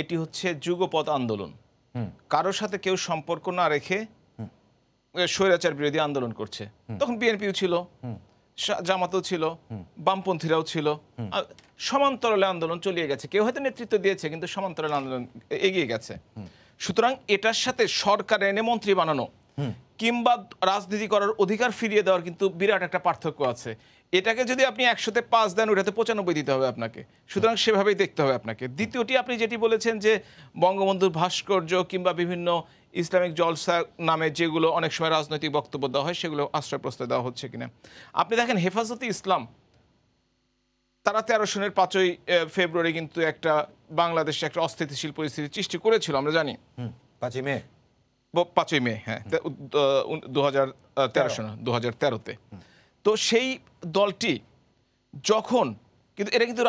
এটি হচ্ছে যুগপথ আন্দোলন কারোর সাথে কেউ সম্পর্ক না রেখে স্বৈরাচার বিরোধী আন্দোলন করছে তখন বিএনপিও ছিল জামাতও ছিল বামপন্থীরাও ছিল সমান্তরালে আন্দোলন চলিয়ে গেছে কেউ হয়তো নেতৃত্ব দিয়েছে কিন্তু সমান্তরাল আন্দোলন এগিয়ে গেছে সুতরাং এটার সাথে সরকার এনে মন্ত্রী বানানো কিংবা রাজনীতি করার অধিকার ফিরিয়ে দেওয়ার কিন্তু বিরাট একটা পার্থক্য আছে এটাকে যদি আপনি একশোতে পাঁচ দেন ওইটাতে পঁচানব্বই দিতে হবে আপনাকে সুতরাং সেভাবেই দেখতে হবে আপনাকে দ্বিতীয়টি আপনি যেটি বলেছেন যে বঙ্গবন্ধুর ভাস্কর্য কিংবা বিভিন্ন ইসলামিক জলসা নামে যেগুলো অনেক সময় রাজনৈতিক বক্তব্য দেওয়া হয় সেগুলো আশ্রয় প্রস্তাব দেওয়া হচ্ছে কিনা আপনি দেখেন হেফাজতে ইসলাম তারা তেরো সনের পাঁচই ফেব্রুয়ারি কিন্তু একটা বাংলাদেশে একটা অস্থিতিশীল পরিস্থিতি সৃষ্টি করেছিল আমরা জানি পাঁচই মে পাঁচই মে হ্যাঁ দু হাজার তেরো সনে দু হাজার তেরোতে তো সেই দলটি যখন কিন্তু এটা কিন্তু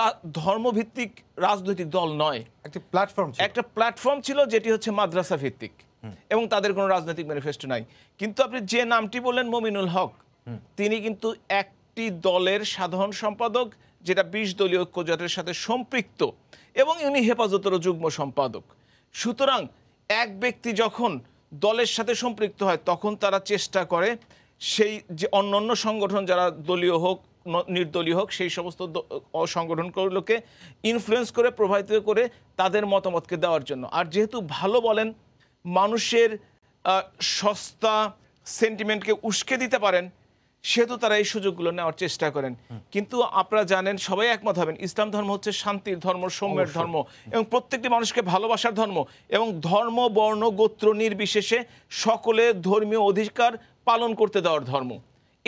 ধর্মভিত্তিক রাজনৈতিক দল নয় একটি প্ল্যাটফর্ম একটা প্ল্যাটফর্ম ছিল যেটি হচ্ছে মাদ্রাসা ভিত্তিক এবং তাদের কোনো রাজনৈতিক ম্যানিফেস্টো নাই কিন্তু আপনি যে নামটি বললেন মমিনুল হক তিনি কিন্তু একটি দলের সাধারণ সম্পাদক যেটা বিশ দলীয় ঐক্যজোটের সাথে সম্পৃক্ত এবং ইনি হেফাজতেরও যুগ্ম সম্পাদক সুতরাং এক ব্যক্তি যখন দলের সাথে সম্পৃক্ত হয় তখন তারা চেষ্টা করে সেই যে অন্য অন্য সংগঠন যারা দলীয় হোক নির্দলীয় হোক সেই সমস্ত সংগঠনগুলোকে ইনফ্লুয়েন্স করে প্রভাবিত করে তাদের মতামতকে দেওয়ার জন্য আর যেহেতু ভালো বলেন মানুষের সস্তা সেন্টিমেন্টকে উস্কে দিতে পারেন সেহেতু তারা এই সুযোগগুলো নেওয়ার চেষ্টা করেন কিন্তু আপনারা জানেন সবাই একমত হবেন ইসলাম ধর্ম হচ্ছে শান্তির ধর্ম সৌম্যের ধর্ম এবং প্রত্যেকটি মানুষকে ভালোবাসার ধর্ম এবং ধর্ম বর্ণ গোত্র নির্বিশেষে সকলে ধর্মীয় অধিকার পালন করতে দেওয়ার ধর্ম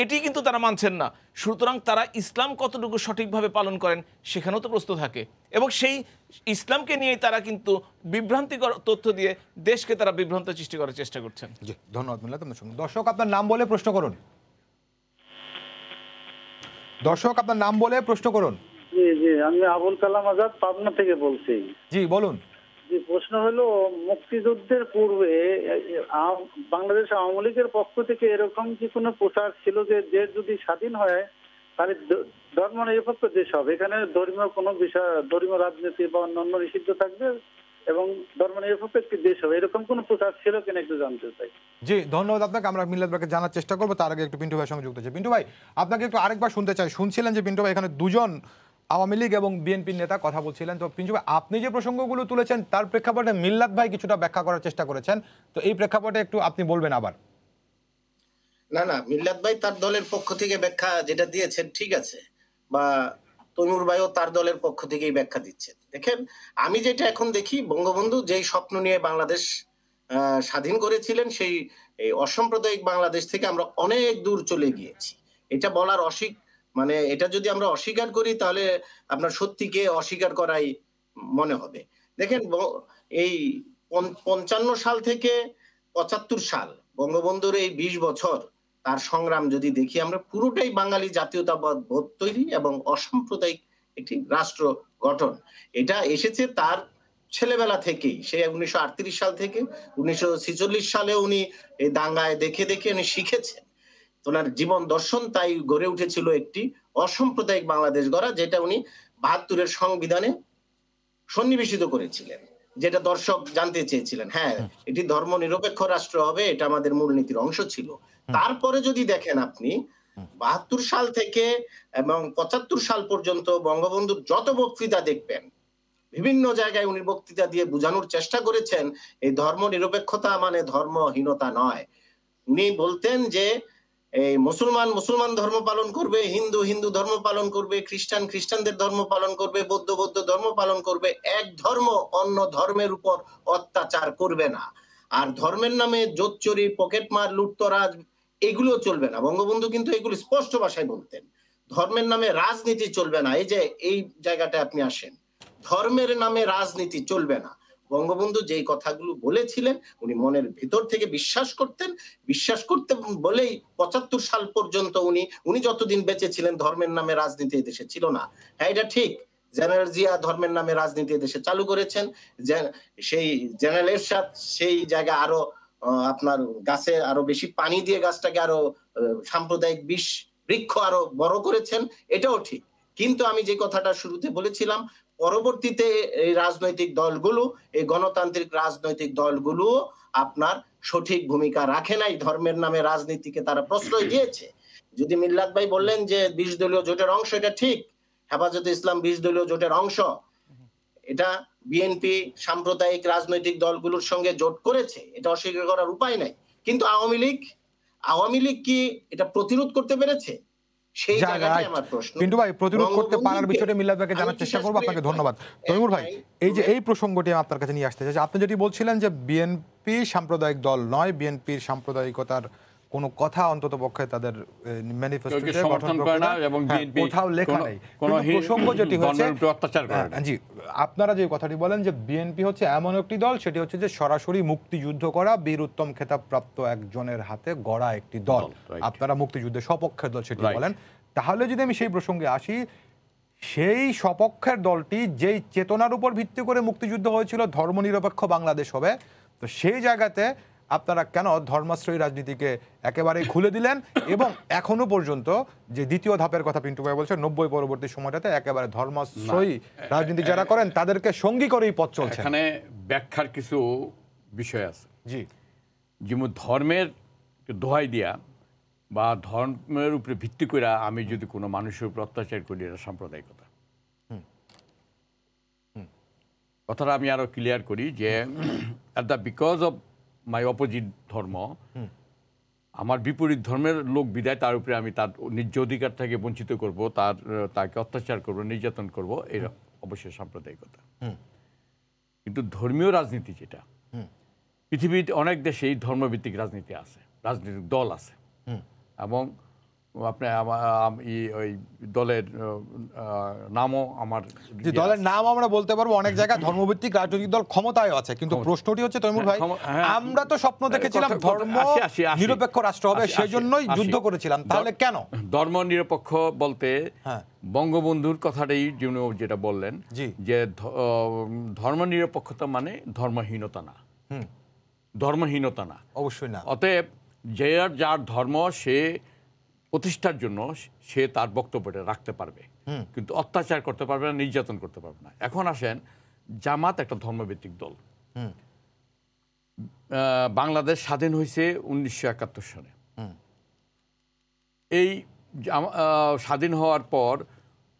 এটি কিন্তু তারা মানছেন না সুতরাং তারা ইসলাম কতটুকু সঠিকভাবে পালন করেন সেখানেও তো প্রস্তুত থাকে এবং সেই ইসলামকে নিয়েই তারা কিন্তু বিভ্রান্তিকর তথ্য দিয়ে দেশকে তারা বিভ্রান্ত সৃষ্টি করার চেষ্টা করছেন ধন্যবাদ দর্শক আপনার নাম বলে প্রশ্ন করুন দর্শক আপনার নাম বলে প্রশ্ন করুন জি জি আমি আবুল কালাম আজাদ পাবনা থেকে বলছি জি বলুন প্রশ্ন হলো মুক্তিযুদ্ধের পূর্বে বাংলাদেশ আওয়ামী লীগের পক্ষ থেকে এরকম কি কোনো প্রচার ছিল যে দেশ যদি স্বাধীন হয় তাহলে ধর্ম নিরপেক্ষ দেশ হবে এখানে ধর্মীয় কোনো বিষয় ধর্মীয় রাজনীতি বা অন্যান্য নিষিদ্ধ থাকবে এবং ধর্ম একটি দেশ হবে এরকম কোন প্রচার ছিল কিনা একটু জানতে চাই জি ধন্যবাদ আপনাকে আমরা মিল্লাদ ভাইকে জানার চেষ্টা করবো তার আগে একটু পিন্টু ভাইয়ের সঙ্গে যুক্ত আছে পিন্টু ভাই আপনাকে একটু আরেকবার শুনতে চাই শুনছিলেন যে পিন্টু ভাই এখানে দুজন আওয়ামী লীগ এবং বিএনপির নেতা কথা বলছিলেন তো পিন্টু ভাই আপনি যে প্রসঙ্গগুলো তুলেছেন তার প্রেক্ষাপটে মিল্লাত ভাই কিছুটা ব্যাখ্যা করার চেষ্টা করেছেন তো এই প্রেক্ষাপটে একটু আপনি বলবেন আবার না না মিল্লাত ভাই তার দলের পক্ষ থেকে ব্যাখ্যা যেটা দিয়েছেন ঠিক আছে বা তৈমুর ভাইও তার দলের পক্ষ থেকেই ব্যাখ্যা দিচ্ছে দেখেন আমি যেটা এখন দেখি বঙ্গবন্ধু যেই স্বপ্ন নিয়ে বাংলাদেশ স্বাধীন করেছিলেন সেই অসাম্প্রদায়িক বাংলাদেশ থেকে আমরা অনেক দূর চলে গিয়েছি এটা বলার অস্বীক মানে এটা যদি আমরা অস্বীকার করি তাহলে আপনার সত্যিকে অস্বীকার করাই মনে হবে দেখেন এই পঞ্চান্ন সাল থেকে পঁচাত্তর সাল বঙ্গবন্ধুর এই বিশ বছর তার সংগ্রাম যদি দেখি আমরা পুরোটাই বাঙালি জাতীয়তাবাদ বোধ তৈরি এবং অসাম্প্রদায়িক একটি রাষ্ট্র গঠন এটা এসেছে তার ছেলেবেলা থেকেই সে উনিশশো সাল থেকে উনিশশো সালে উনি এই দাঙ্গায় দেখে দেখে উনি শিখেছেন ওনার জীবন দর্শন তাই গড়ে উঠেছিল একটি অসাম্প্রদায়িক বাংলাদেশ গড়া যেটা উনি বাহাত্তরের সংবিধানে সন্নিবেশিত করেছিলেন যেটা দর্শক জানতে চেয়েছিলেন হ্যাঁ এটি ধর্ম নিরপেক্ষ রাষ্ট্র হবে এটা আমাদের মূলনীতির অংশ ছিল তারপরে যদি দেখেন আপনি বাহাত্তর সাল থেকে এবং পঁচাত্তর সাল পর্যন্ত বঙ্গবন্ধুর যত বক্তৃতা দেখবেন বিভিন্ন জায়গায় উনি বক্তৃতা দিয়ে বোঝানোর চেষ্টা করেছেন এই ধর্ম নিরপেক্ষতা মানে ধর্মহীনতা নয় উনি বলতেন যে এই মুসলমান মুসলমান ধর্ম পালন করবে হিন্দু হিন্দু ধর্ম পালন করবে খ্রিস্টান খ্রিস্টানদের ধর্ম পালন করবে বৌদ্ধ বৌদ্ধ ধর্ম পালন করবে এক ধর্ম অন্য ধর্মের উপর অত্যাচার করবে না আর ধর্মের নামে জোচ্চুরি পকেটমার লুটতরাজ এগুলো চলবে না বঙ্গবন্ধু কিন্তু এগুলো স্পষ্ট ভাষায় বলতেন ধর্মের নামে রাজনীতি চলবে না এই যে এই জায়গাটা আপনি আসেন ধর্মের নামে রাজনীতি চলবে না বঙ্গবন্ধু যেই কথাগুলো বলেছিলেন উনি মনের ভিতর থেকে বিশ্বাস করতেন বিশ্বাস করতে বলেই পঁচাত্তর সাল পর্যন্ত উনি উনি যতদিন বেঁচে ছিলেন ধর্মের নামে রাজনীতি দেশে ছিল না হ্যাঁ এটা ঠিক জেনারেল জিয়া ধর্মের নামে রাজনীতি দেশে চালু করেছেন সেই জেনারেল এরশাদ সেই জায়গা আরো আপনার গাছে আরো বেশি পানি দিয়ে গাছটাকে আরো সাম্প্রদায়িক বিষ বৃক্ষ আরো বড় করেছেন এটাও ঠিক কিন্তু আমি যে কথাটা শুরুতে বলেছিলাম পরবর্তীতে এই রাজনৈতিক দলগুলো এই গণতান্ত্রিক রাজনৈতিক দলগুলো আপনার সঠিক ভূমিকা রাখে নাই ধর্মের নামে রাজনীতিকে তারা প্রশ্রয় দিয়েছে যদি মিল্লাত ভাই বললেন যে বিশ দলীয় জোটের অংশ এটা ঠিক হেফাজতে ইসলাম বিশ দলীয় জোটের অংশ এটা বিএনপি সাম্প্রদায়িক রাজনৈতিক দলগুলোর সঙ্গে জোট করেছে এটা অস্বীকার করার উপায় নাই কিন্তু আওয়ামী লীগ আওয়ামী লীগ কি এটা প্রতিরোধ করতে পেরেছে সেই জায়গাটাই আমার প্রশ্ন কিন্তু ভাই প্রতিরোধ করতে পারার বিষয়টা মিলাদ ভাইকে জানার চেষ্টা করবো আপনাকে ধন্যবাদ তৈমুর ভাই এই যে এই প্রসঙ্গটি আপনার কাছে নিয়ে আসতে চাই আপনি যেটি বলছিলেন যে বিএনপি সাম্প্রদায়িক দল নয় বিএনপির সাম্প্রদায়িকতার কোনো কথা অন্তত পক্ষে তাদের ম্যানিফেস্টোতে গঠন করে না এবং হ্যাঁ, কোথাও লেখা নেই প্রসঙ্গ যেটি হচ্ছে হ্যাঁ, জি আপনারা যে কথাটি বলেন যে বিএনপি হচ্ছে এমন একটি দল সেটি হচ্ছে যে সরাসরি মুক্তিযুদ্ধ করা বীর উত্তম খেতাব প্রাপ্ত একজনের হাতে গড়া একটি দল আপনারা মুক্তিযুদ্ধের সপক্ষের দল সেটি বলেন তাহলে যদি আমি সেই প্রসঙ্গে আসি সেই সপক্ষের দলটি যেই চেতনার উপর ভিত্তি করে মুক্তিযুদ্ধ হয়েছিল ধর্মনিরপেক্ষ বাংলাদেশ হবে তো সেই জায়গাতে আপনারা কেন ধর্মাশ্রয়ী রাজনীতিকে একেবারেই খুলে দিলেন এবং এখনো পর্যন্ত যে দ্বিতীয় ধাপের কথা পিন্টু ভাই বলছে নব্বই পরবর্তী সময়টাতে একেবারে ধর্মাশ্রয়ী রাজনীতি যারা করেন তাদেরকে সঙ্গী করেই পথ চলছে এখানে ব্যাখ্যার কিছু বিষয় আছে জি যেমন ধর্মের দোহাই দিয়া বা ধর্মের উপরে ভিত্তি করে আমি যদি কোনো মানুষের উপর অত্যাচার করি এটা সাম্প্রদায়িকতা কথাটা আমি আরও ক্লিয়ার করি যে at the because of my opposite ধর্ম আমার বিপরীত ধর্মের লোক বিদায় তার উপরে আমি তার নিজ অধিকার থেকে বঞ্চিত করব তার তাকে অত্যাচার করব নির্যাতন করব এর অবশ্যই সাম্প্রদায়িকতা কিন্তু ধর্মীয় রাজনীতি যেটা পৃথিবীর অনেক দেশেই ধর্মভিত্তিক রাজনীতি আছে রাজনৈতিক দল আছে এবং আপনি ওই দলের নামও আমার যে দলের নাম আমরা বলতে পারবো অনেক জায়গায় ধর্মভিত্তিক রাজনৈতিক দল ক্ষমতায় আছে কিন্তু প্রশ্নটি হচ্ছে তৈমুর হ্যাঁ, ভাই হ্যাঁ। আমরা তো স্বপ্ন দেখেছিলাম ধর্ম নিরপেক্ষ রাষ্ট্র হবে সেই জন্যই যুদ্ধ করেছিলাম তাহলে কেন ধর্ম নিরপেক্ষ বলতে হ্যাঁ। বঙ্গবন্ধুর কথাটাই যিনি যেটা বললেন যে ধর্ম নিরপেক্ষতা মানে ধর্মহীনতা না ধর্মহীনতা না অবশ্যই না অতএব যে যার ধর্ম সে প্রতিষ্ঠার জন্য সে তার বক্তব্যটা রাখতে পারবে কিন্তু অত্যাচার করতে পারবে না নির্যাতন করতে পারবে না এখন আসেন জামাত একটা ধর্মভিত্তিক দল বাংলাদেশ স্বাধীন হয়েছে উনিশশো একাত্তর এই স্বাধীন হওয়ার পর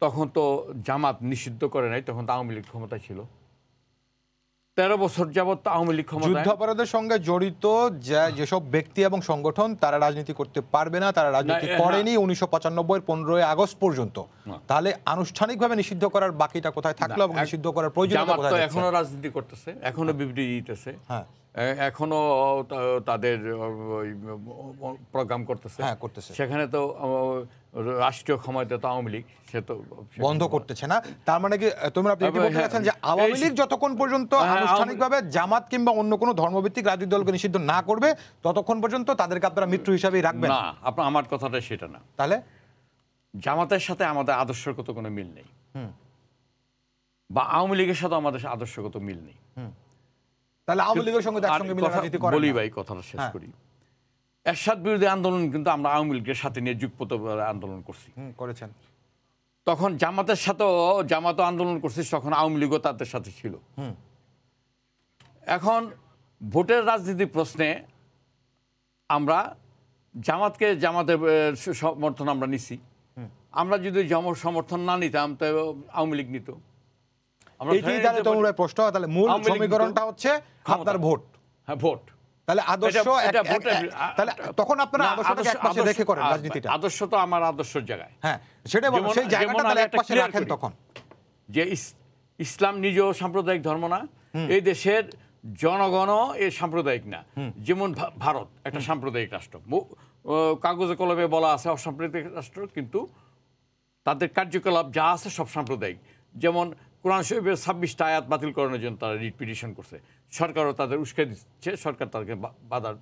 তখন তো জামাত নিষিদ্ধ করে নাই তখন তো আওয়ামী লীগ ক্ষমতা ছিল তেরো বছর যাবৎ আওয়ামী লীগ যুদ্ধাপরাধের সঙ্গে জড়িত যেসব ব্যক্তি এবং সংগঠন তারা রাজনীতি করতে পারবে না তারা রাজনীতি করেনি উনিশশো পঁচানব্বই পনেরোই আগস্ট পর্যন্ত তাহলে আনুষ্ঠানিকভাবে নিষিদ্ধ করার বাকিটা কোথায় থাকলো এবং নিষিদ্ধ করার প্রয়োজন এখনো রাজনীতি করতেছে এখনো হ্যাঁ। বিবৃতি দিতেছে হ্যাঁ এখনো তাদের প্রোগ্রাম করতেছে হ্যাঁ করতেছে সেখানে তো রাষ্ট্রীয় ক্ষমতা তো আওয়ামী লীগ সে তো বন্ধ করতেছে না তার মানে কি তোমরা আপনি কি বলতে হ্যাঁ, চাচ্ছেন যে আওয়ামী লীগ যতক্ষণ পর্যন্ত হ্যাঁ, আনুষ্ঠানিকভাবে জামাত কিংবা অন্য কোনো ধর্মভিত্তিক রাজনৈতিক দলকে নিষিদ্ধ না করবে ততক্ষণ পর্যন্ত তাদেরকে আপনারা মিত্র হিসাবেই রাখবেন না আপনার আমার কথাটা সেটা না তাহলে জামাতের সাথে আমাদের আদর্শগত কোনো মিল নেই বা আওয়ামী লীগের সাথে আমাদের আদর্শগত মিল নেই তাহলে আওয়ামী লীগের সঙ্গে একসঙ্গে মিলারাজনীতি করে বলি ভাই কথাটা শেষ হ্যাঁ। করি এরশাদ বিরোধী আন্দোলন কিন্তু আমরা আওয়ামী লীগের সাথে নিয়ে যুগপত আন্দোলন করছি করেছেন তখন জামাতের সাথেও জামাতও আন্দোলন করছি তখন আওয়ামী লীগও তাদের সাথে ছিল এখন ভোটের রাজনীতি প্রশ্নে আমরা জামাতকে জামাতের সমর্থন আমরা নিছি আমরা যদি সমর্থন না নিতাম তো আওয়ামী লীগ নিত এটাই তাহলে তোমরা প্রশ্ন তাহলে মূল সমীকরণটা হচ্ছে আপনার ভোট হ্যাঁ ভোট তাহলে আদর্শ তাহলে তখন আপনারা আদর্শটাকে রেখে করেন রাজনীতিটা আদর্শ তো আমার আদর্শের জায়গায় হ্যাঁ সেটা বলো সেই জায়গাটা তাহলে রাখেন তখন যে ইসলাম নিজ সাম্প্রদায়িক ধর্ম না এই দেশের জনগণও এ সাম্প্রদায়িক না যেমন ভারত একটা সাম্প্রদায়িক রাষ্ট্র কাগজে কলমে বলা আছে অসাম্প্রদায়িক রাষ্ট্র কিন্তু তাদের কার্যকলাপ যা আছে সব সাম্প্রদায়িক যেমন কোরআন শরীফের ছাব্বিশটা আয়াত বাতিল করানোর জন্য তারা রিট পিটিশন করছে সরকারও তাদের উস্কে দিচ্ছে সরকার তাদেরকে বাধার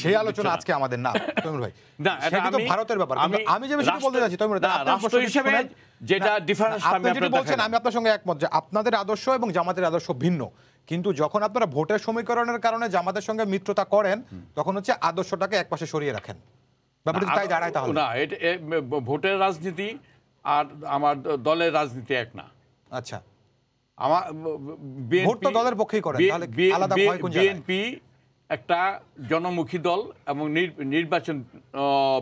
সেই আলোচনা আজকে আমাদের না তৈমুর ভাই না এটা ভারতের ব্যাপার আমি আমি যে বিষয়টা বলতে যাচ্ছি তৈমুর দা রাষ্ট্র হিসেবে যেটা ডিফারেন্স বলছেন আমি আপনার সঙ্গে একমত যে আপনাদের আদর্শ এবং জামাতের আদর্শ ভিন্ন কিন্তু যখন আপনারা ভোটের সমীকরণের কারণে জামাতের সঙ্গে মিত্রতা করেন তখন হচ্ছে আদর্শটাকে একপাশে সরিয়ে রাখেন ব্যাপারটা তাই দাঁড়ায় তাহলে না ভোটের রাজনীতি আর আমার দলের রাজনীতি এক না আচ্ছা বিএনপি একটা জনমুখী দল এবং নির্বাচন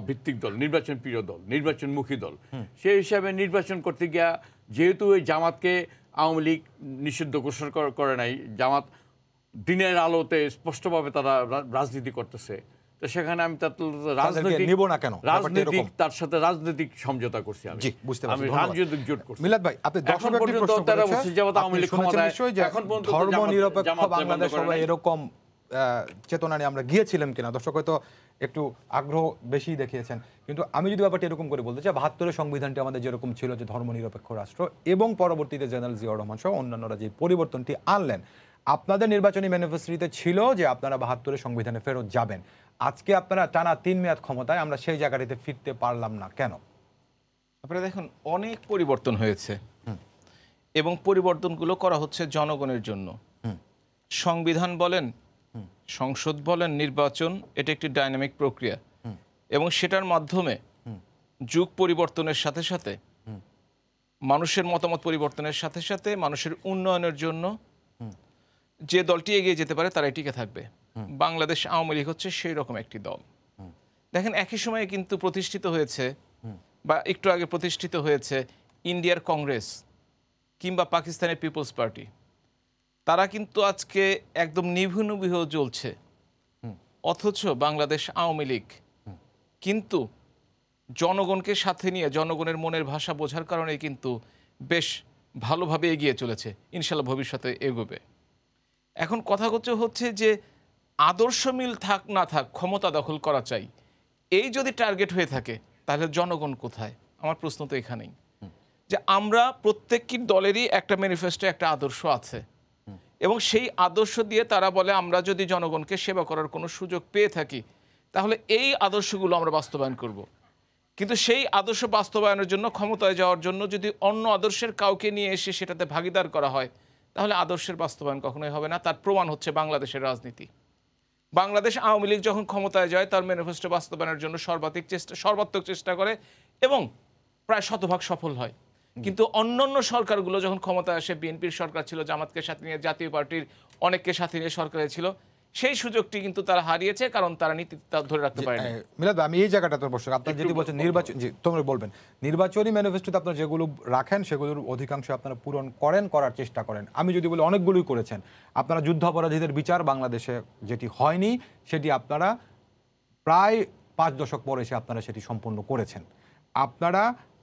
ভিত্তিক দল নির্বাচন প্রিয় দল নির্বাচনমুখী দল সেই হিসাবে নির্বাচন করতে গিয়া যেহেতু ওই জামাতকে আওয়ামী লীগ নিষিদ্ধ ঘোষণা করে নাই জামাত দিনের আলোতে স্পষ্টভাবে তারা রাজনীতি করতেছে তো সেখানে আমি তার রাজনৈতিক নিব না কেন রাজনৈতিক তার সাথে রাজনৈতিক সমঝোতা করছি আমি বুঝতে পারছি রাজনৈতিক জোট করছি মিলাদ ভাই আপনি তারা বসে তা আমি লিখে একটি বিষয় যে এখন পর্যন্ত ধর্ম নিরপেক্ষ বাংলাদেশ সবাই এরকম চেতনা নিয়ে আমরা গিয়েছিলাম কিনা দর্শক হয়তো একটু আগ্রহ বেশি দেখিয়েছেন কিন্তু আমি যদি ব্যাপারটা এরকম করে বলতে চাই বাহাত্তরের সংবিধানটি আমাদের যেরকম ছিল যে ধর্মনিরপেক্ষ রাষ্ট্র এবং পরবর্তীতে জেনারেল জিয়া রহমান সহ অন্যান্যরা যে পরিবর্তনটি আনলেন আপনাদের নির্বাচনী ম্যানিফেস্টোতে ছিল যে আপনারা বাহাত্তরের সংবিধানে ফেরত যাবেন আজকে আপনারা টানা তিন মেয়াদ ক্ষমতায় আমরা সেই জায়গাটিতে ফিরতে পারলাম না কেন আপনারা দেখুন অনেক পরিবর্তন হয়েছে এবং পরিবর্তনগুলো করা হচ্ছে জনগণের জন্য সংবিধান বলেন সংসদ বলেন নির্বাচন এটা একটি ডাইনামিক প্রক্রিয়া এবং সেটার মাধ্যমে যুগ পরিবর্তনের সাথে সাথে মানুষের মতামত পরিবর্তনের সাথে সাথে মানুষের উন্নয়নের জন্য যে দলটি এগিয়ে যেতে পারে তারাই টিকে থাকবে বাংলাদেশ আওয়ামী লীগ হচ্ছে সেই রকম একটি দল দেখেন একই সময়ে কিন্তু প্রতিষ্ঠিত হয়েছে বা একটু আগে প্রতিষ্ঠিত হয়েছে ইন্ডিয়ার কংগ্রেস কিংবা পাকিস্তানের পিপলস পার্টি তারা কিন্তু আজকে একদম নিভু নিবিহ চলছে অথচ বাংলাদেশ আওয়ামী লীগ কিন্তু জনগণকে সাথে নিয়ে জনগণের মনের ভাষা বোঝার কারণে কিন্তু বেশ ভালোভাবে এগিয়ে চলেছে ইনশাল্লাহ ভবিষ্যতে এগোবে এখন কথা হচ্ছে যে আদর্শ মিল থাক না থাক ক্ষমতা দখল করা চাই এই যদি টার্গেট হয়ে থাকে তাহলে জনগণ কোথায় আমার প্রশ্ন তো এখানেই যে আমরা প্রত্যেকটি দলেরই একটা ম্যানিফেস্টো একটা আদর্শ আছে এবং সেই আদর্শ দিয়ে তারা বলে আমরা যদি জনগণকে সেবা করার কোনো সুযোগ পেয়ে থাকি তাহলে এই আদর্শগুলো আমরা বাস্তবায়ন করব। কিন্তু সেই আদর্শ বাস্তবায়নের জন্য ক্ষমতায় যাওয়ার জন্য যদি অন্য আদর্শের কাউকে নিয়ে এসে সেটাতে ভাগিদার করা হয় তাহলে আদর্শের বাস্তবায়ন কখনোই হবে না তার প্রমাণ হচ্ছে বাংলাদেশের রাজনীতি বাংলাদেশ আওয়ামী লীগ যখন ক্ষমতায় যায় তার ম্যানিফেস্টো বাস্তবায়নের জন্য সর্বাধিক চেষ্টা সর্বাত্মক চেষ্টা করে এবং প্রায় শতভাগ সফল হয় কিন্তু অন্যান্য সরকারগুলো যখন ক্ষমতায় আসে বিএনপির সরকার ছিল জামাতকে সাথে নিয়ে জাতীয় পার্টির অনেককে সাথে নিয়ে সরকারে ছিল সেই সুযোগটি কিন্তু তারা হারিয়েছে কারণ তারা নীতি ধরে রাখতে পারেন মিলাদ আমি এই জায়গাটা তো বসে আপনার যদি বলছেন নির্বাচন জি তোমরা বলবেন নির্বাচনী ম্যানিফেস্টোতে আপনারা যেগুলো রাখেন সেগুলোর অধিকাংশ আপনারা পূরণ করেন করার চেষ্টা করেন আমি যদি বলি অনেকগুলোই করেছেন আপনারা যুদ্ধাপরাধীদের বিচার বাংলাদেশে যেটি হয়নি সেটি আপনারা প্রায় পাঁচ দশক পরে এসে আপনারা সেটি সম্পন্ন করেছেন আপনারা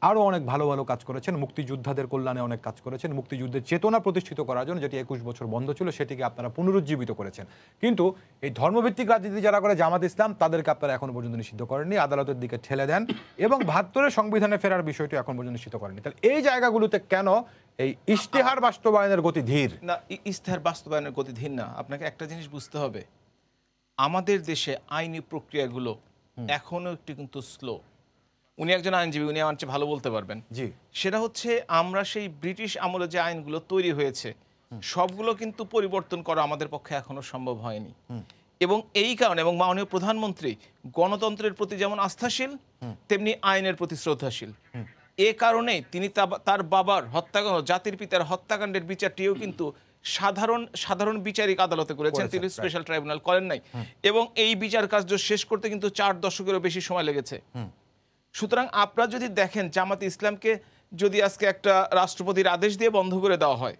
আরও অনেক ভালো ভালো কাজ করেছেন মুক্তিযোদ্ধাদের কল্যাণে অনেক কাজ করেছেন মুক্তিযুদ্ধের চেতনা প্রতিষ্ঠিত করার জন্য যেটি একুশ বছর বন্ধ ছিল সেটিকে আপনারা পুনরুজ্জীবিত করেছেন কিন্তু এই ধর্মভিত্তিক রাজনীতি যারা করে জামাত ইসলাম তাদেরকে আপনারা এখন পর্যন্ত নিষিদ্ধ করেননি আদালতের দিকে ঠেলে দেন এবং বাহাত্তরের সংবিধানে ফেরার বিষয়টি এখন পর্যন্ত নিষিদ্ধ করেনি তাহলে এই জায়গাগুলোতে কেন এই ইশতেহার বাস্তবায়নের গতি ধীর না ইশতেহার বাস্তবায়নের গতি ধীর না আপনাকে একটা জিনিস বুঝতে হবে আমাদের দেশে আইনি প্রক্রিয়াগুলো এখনও একটি কিন্তু স্লো উনি একজন আইনজীবী উনি আমার চেয়ে ভালো বলতে পারবেন জি সেটা হচ্ছে আমরা সেই ব্রিটিশ আমলে যে আইনগুলো তৈরি হয়েছে সবগুলো কিন্তু পরিবর্তন করা আমাদের পক্ষে এখনো সম্ভব হয়নি এবং এই কারণে এবং মাননীয় প্রধানমন্ত্রী গণতন্ত্রের প্রতি যেমন আস্থাশীল তেমনি আইনের প্রতি শ্রদ্ধাশীল এ কারণে তিনি তার বাবার হত্যাকাণ্ড জাতির পিতার হত্যাকাণ্ডের বিচারটিও কিন্তু সাধারণ সাধারণ বিচারিক আদালতে করেছেন তিনি স্পেশাল ট্রাইব্যুনাল করেন নাই এবং এই বিচার কার্য শেষ করতে কিন্তু চার দশকেরও বেশি সময় লেগেছে সুতরাং আপনারা যদি দেখেন জামাত ইসলামকে যদি আজকে একটা রাষ্ট্রপতির আদেশ দিয়ে বন্ধ করে দেওয়া হয়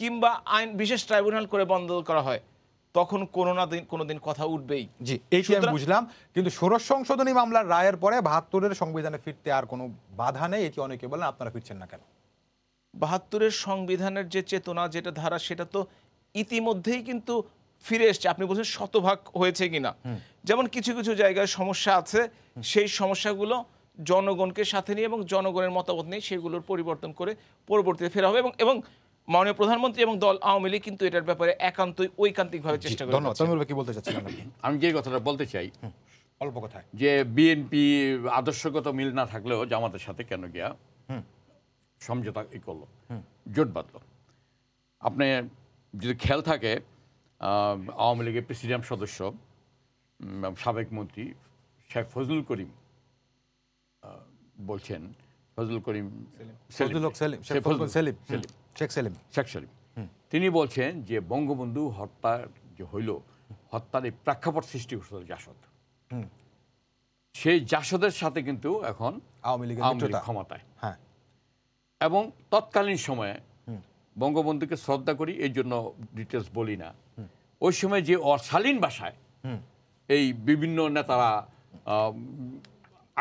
কিংবা আইন বিশেষ ট্রাইব্যুনাল করে বন্ধ করা হয় তখন কোনো না দিন কোনো দিন কথা উঠবেই জি এই আমি বুঝলাম কিন্তু ষোড়শ সংশোধনী মামলার রায়ের পরে বাহাত্তরের সংবিধানে ফিরতে আর কোনো বাধা নেই এটি অনেকে বলেন আপনারা ফিরছেন না কেন বাহাত্তরের সংবিধানের যে চেতনা যেটা ধারা সেটা তো ইতিমধ্যেই কিন্তু ফিরে এসছে আপনি বলছেন শতভাগ হয়েছে কিনা যেমন কিছু কিছু জায়গায় সমস্যা আছে সেই সমস্যাগুলো জনগণকে সাথে নিয়ে এবং জনগণের মতামত নিয়ে সেগুলোর পরিবর্তন করে পরবর্তীতে ফেরা হবে এবং এবং মাননীয় প্রধানমন্ত্রী এবং দল আওয়ামী লীগ কিন্তু এটার ব্যাপারে একান্তই ঐকান্তিকভাবে চেষ্টা করে ধন্যবাদ কি বলতে চাচ্ছেন আমি যে কথাটা বলতে চাই অল্প কথা যে বিএনপি আদর্শগত মিল না থাকলেও জামাতের সাথে কেন গিয়া সমঝোতা ই করলো জোট বাঁধল আপনি যদি খেয়াল থাকে আওয়ামী লীগের প্রেসিডিয়াম সদস্য সাবেক মন্ত্রী শেখ ফজলুল করিম বলছেন ফজলুল করিম সেলিম শেখ সেলিম তিনি বলছেন যে বঙ্গবন্ধু হত্যার যে হইল হত্যার এই প্রেক্ষাপট সৃষ্টি করছিল জাসদ সেই জাসদের সাথে কিন্তু এখন আওয়ামী লীগের ক্ষমতায় হ্যাঁ এবং তৎকালীন সময়ে বঙ্গবন্ধুকে শ্রদ্ধা করি এই জন্য ডিটেলস বলি না ওই সময় যে অশালীন ভাষায় এই বিভিন্ন নেতারা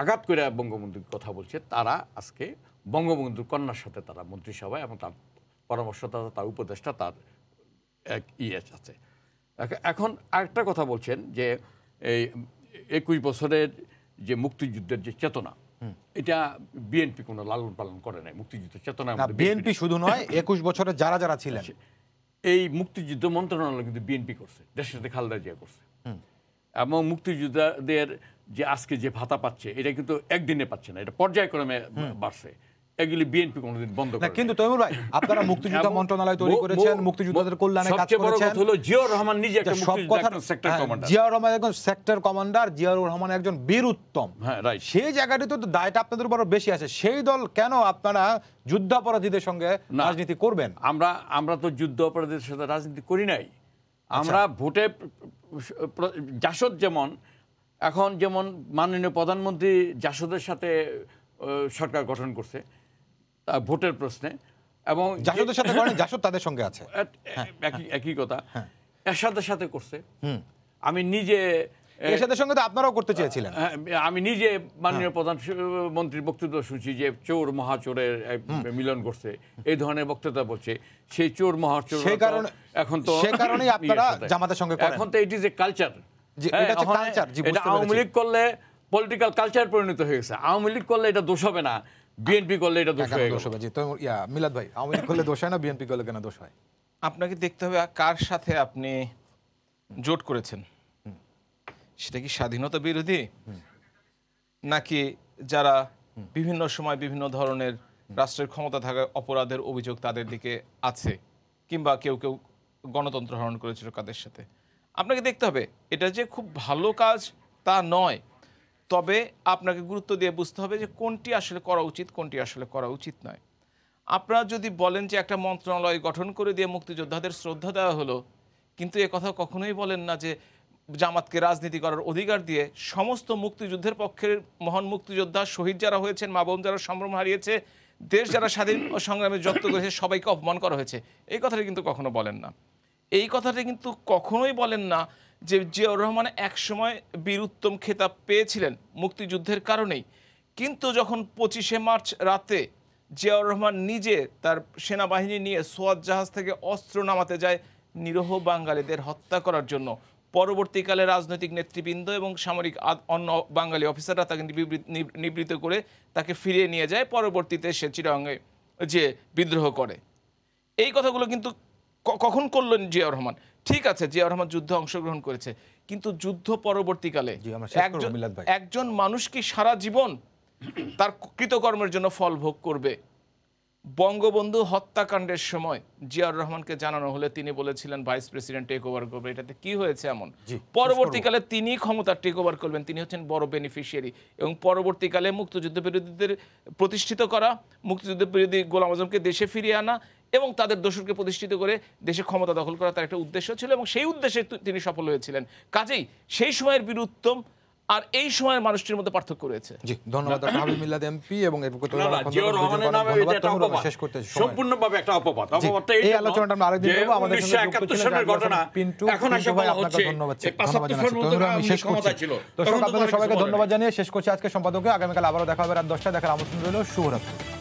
আঘাত করে বঙ্গবন্ধুর কথা বলছে তারা আজকে বঙ্গবন্ধুর কন্যার সাথে তারা মন্ত্রিসভায় এবং তার পরামর্শদাতা তার উপদেষ্টা তার এক ইয়ে আছে এখন আরেকটা কথা বলছেন যে এই একুশ বছরের যে মুক্তিযুদ্ধের যে চেতনা এটা বিএনপি কোনো লালন পালন করে নাই মুক্তিযুদ্ধের চেতনা বিএনপি শুধু নয় একুশ বছরে যারা যারা ছিলেন আচ্ছা, এই মুক্তিযুদ্ধ মন্ত্রণালয় কিন্তু বিএনপি করছে দেশের সাথে খালেদা জিয়া করছে এবং মুক্তিযোদ্ধাদের যে আজকে যে ভাতা পাচ্ছে এটা কিন্তু একদিনে পাচ্ছে না এটা পর্যায়ক্রমে বাড়ছে এগুলি বিএনপি কোনোদিন বন্ধ করে কিন্তু তৈমুর ভাই আপনারা মন্ত্রণালয় তৈরি করেছেন মুক্তিযোদ্ধাদের কল্যাণে কাজ করেছেন হলো জিয়াউর রহমান নিজে একটা সেক্টর কমান্ডার হ্যাঁ, জিয়াউর রহমান একজন সেক্টর কমান্ডার জিয়াউর রহমান একজন বীর উত্তম হ্যাঁ রাইট সেই তো দায়টা আপনাদের উপর বেশি আছে সেই দল কেন আপনারা যুদ্ধাপরাধীদের সঙ্গে রাজনীতি করবেন আমরা আমরা তো যুদ্ধ অপরাধীদের সাথে রাজনীতি করি নাই আচ্ছা। আমরা ভোটে জাসদ যেমন এখন যেমন মাননীয় প্রধানমন্ত্রী জাসদের সাথে সরকার গঠন করছে ভোটের প্রশ্নে এবং জাসদের সাথে জাসদ তাদের সঙ্গে আছে হ্যাঁ। একই কথা হ্যাঁ। এরশাদের সাথে করছে আমি নিজে এরশাদের সঙ্গে তো আপনারাও করতে চেয়েছিলেন হ্যাঁ, আমি নিজে মাননীয় প্রধানমন্ত্রীর বক্তৃতা শুনছি যে চোর মহাচোরের মিলন করছে এই ধরনের বক্তৃতা বলছে সেই চোর মহাচোর এখন তো সে কারণে আপনারা জামাতের সঙ্গে এখন তো ইট ইজ এ কালচার হ্যাঁ, করলে পলিটিক্যাল কালচার পরিণত হয়ে গেছে আওয়ামী লীগ করলে এটা দোষ হবে না বিএনপি করলে এটা দোষ হবে জি তো ইয়া মিলাদ ভাই আওয়ামী লীগ করলে দোষ হয় না বিএনপি করলে কেন দোষ হয় আপনাকে দেখতে হবে কার সাথে আপনি জোট করেছেন সেটা কি স্বাধীনতা বিরোধী নাকি যারা বিভিন্ন সময় বিভিন্ন ধরনের রাষ্ট্রের ক্ষমতা থাকা অপরাধের অভিযোগ তাদের দিকে আছে কিংবা কেউ কেউ গণতন্ত্র হরণ করেছিল কাদের সাথে আপনাকে দেখতে হবে এটা যে খুব ভালো কাজ তা নয় তবে আপনাকে গুরুত্ব দিয়ে বুঝতে হবে যে কোনটি আসলে করা উচিত কোনটি আসলে করা উচিত নয় আপনারা যদি বলেন যে একটা মন্ত্রণালয় গঠন করে দিয়ে মুক্তিযোদ্ধাদের শ্রদ্ধা দেওয়া হলো কিন্তু এ কথা কখনোই বলেন না যে জামাতকে রাজনীতি করার অধিকার দিয়ে সমস্ত মুক্তিযুদ্ধের পক্ষের মহান মুক্তিযোদ্ধা শহীদ যারা হয়েছেন মা বোন যারা সম্ভ্রম হারিয়েছে দেশ যারা স্বাধীন সংগ্রামে যত্ন করেছে সবাইকে অপমান করা হয়েছে এই কথাটা কিন্তু কখনো বলেন না এই কথাটা কিন্তু কখনোই বলেন না যে জিয়াউর রহমান একসময় বীরুত্তম খেতাব পেয়েছিলেন মুক্তিযুদ্ধের কারণেই কিন্তু যখন পঁচিশে মার্চ রাতে জিয়াউর রহমান নিজে তার সেনাবাহিনী নিয়ে সোয়াদ জাহাজ থেকে অস্ত্র নামাতে যায় নিরহ বাঙালিদের হত্যা করার জন্য পরবর্তীকালে রাজনৈতিক নেতৃবৃন্দ এবং সামরিক অন্য বাঙালি অফিসাররা তাকে নিবৃত করে তাকে ফিরিয়ে নিয়ে যায় পরবর্তীতে সে চিরাঙ্গে যে বিদ্রোহ করে এই কথাগুলো কিন্তু কখন করলেন জিয়াউর রহমান ঠিক আছে জিয়াউর রহমান যুদ্ধে অংশগ্রহণ করেছে কিন্তু যুদ্ধ পরবর্তীকালে একজন মানুষ কি সারা জীবন তার কৃতকর্মের জন্য ফল ভোগ করবে বঙ্গবন্ধু হত্যাকাণ্ডের সময় জিয়াউর রহমানকে জানানো হলে তিনি বলেছিলেন ভাইস প্রেসিডেন্ট টেক ওভার করবে এটাতে কি হয়েছে এমন পরবর্তীকালে তিনি ক্ষমতা টেক ওভার করবেন তিনি হচ্ছেন বড় বেনিফিশিয়ারি এবং পরবর্তীকালে মুক্তিযুদ্ধ বিরোধীদের প্রতিষ্ঠিত করা মুক্তিযুদ্ধ বিরোধী গোলাম আজমকে দেশে ফিরিয়ে আনা এবং তাদের দোষরকে প্রতিষ্ঠিত করে দেশে ক্ষমতা দখল করা তার একটা উদ্দেশ্য ছিল এবং সেই উদ্দেশ্যে তিনি সফল হয়েছিলেন কাজেই সেই সময়ের বীরুত্তম আর এই সময়ের মানুষটির মধ্যে পার্থক্য রয়েছে ধন্যবাদ শেষ ধন্যবাদ জানিয়ে শেষ করছি আজকে সম্পাদকে আগামীকাল আবারও দেখা হবে আর 10টায় দেখার আমন্ত্রণ রইল শুভরাত্রি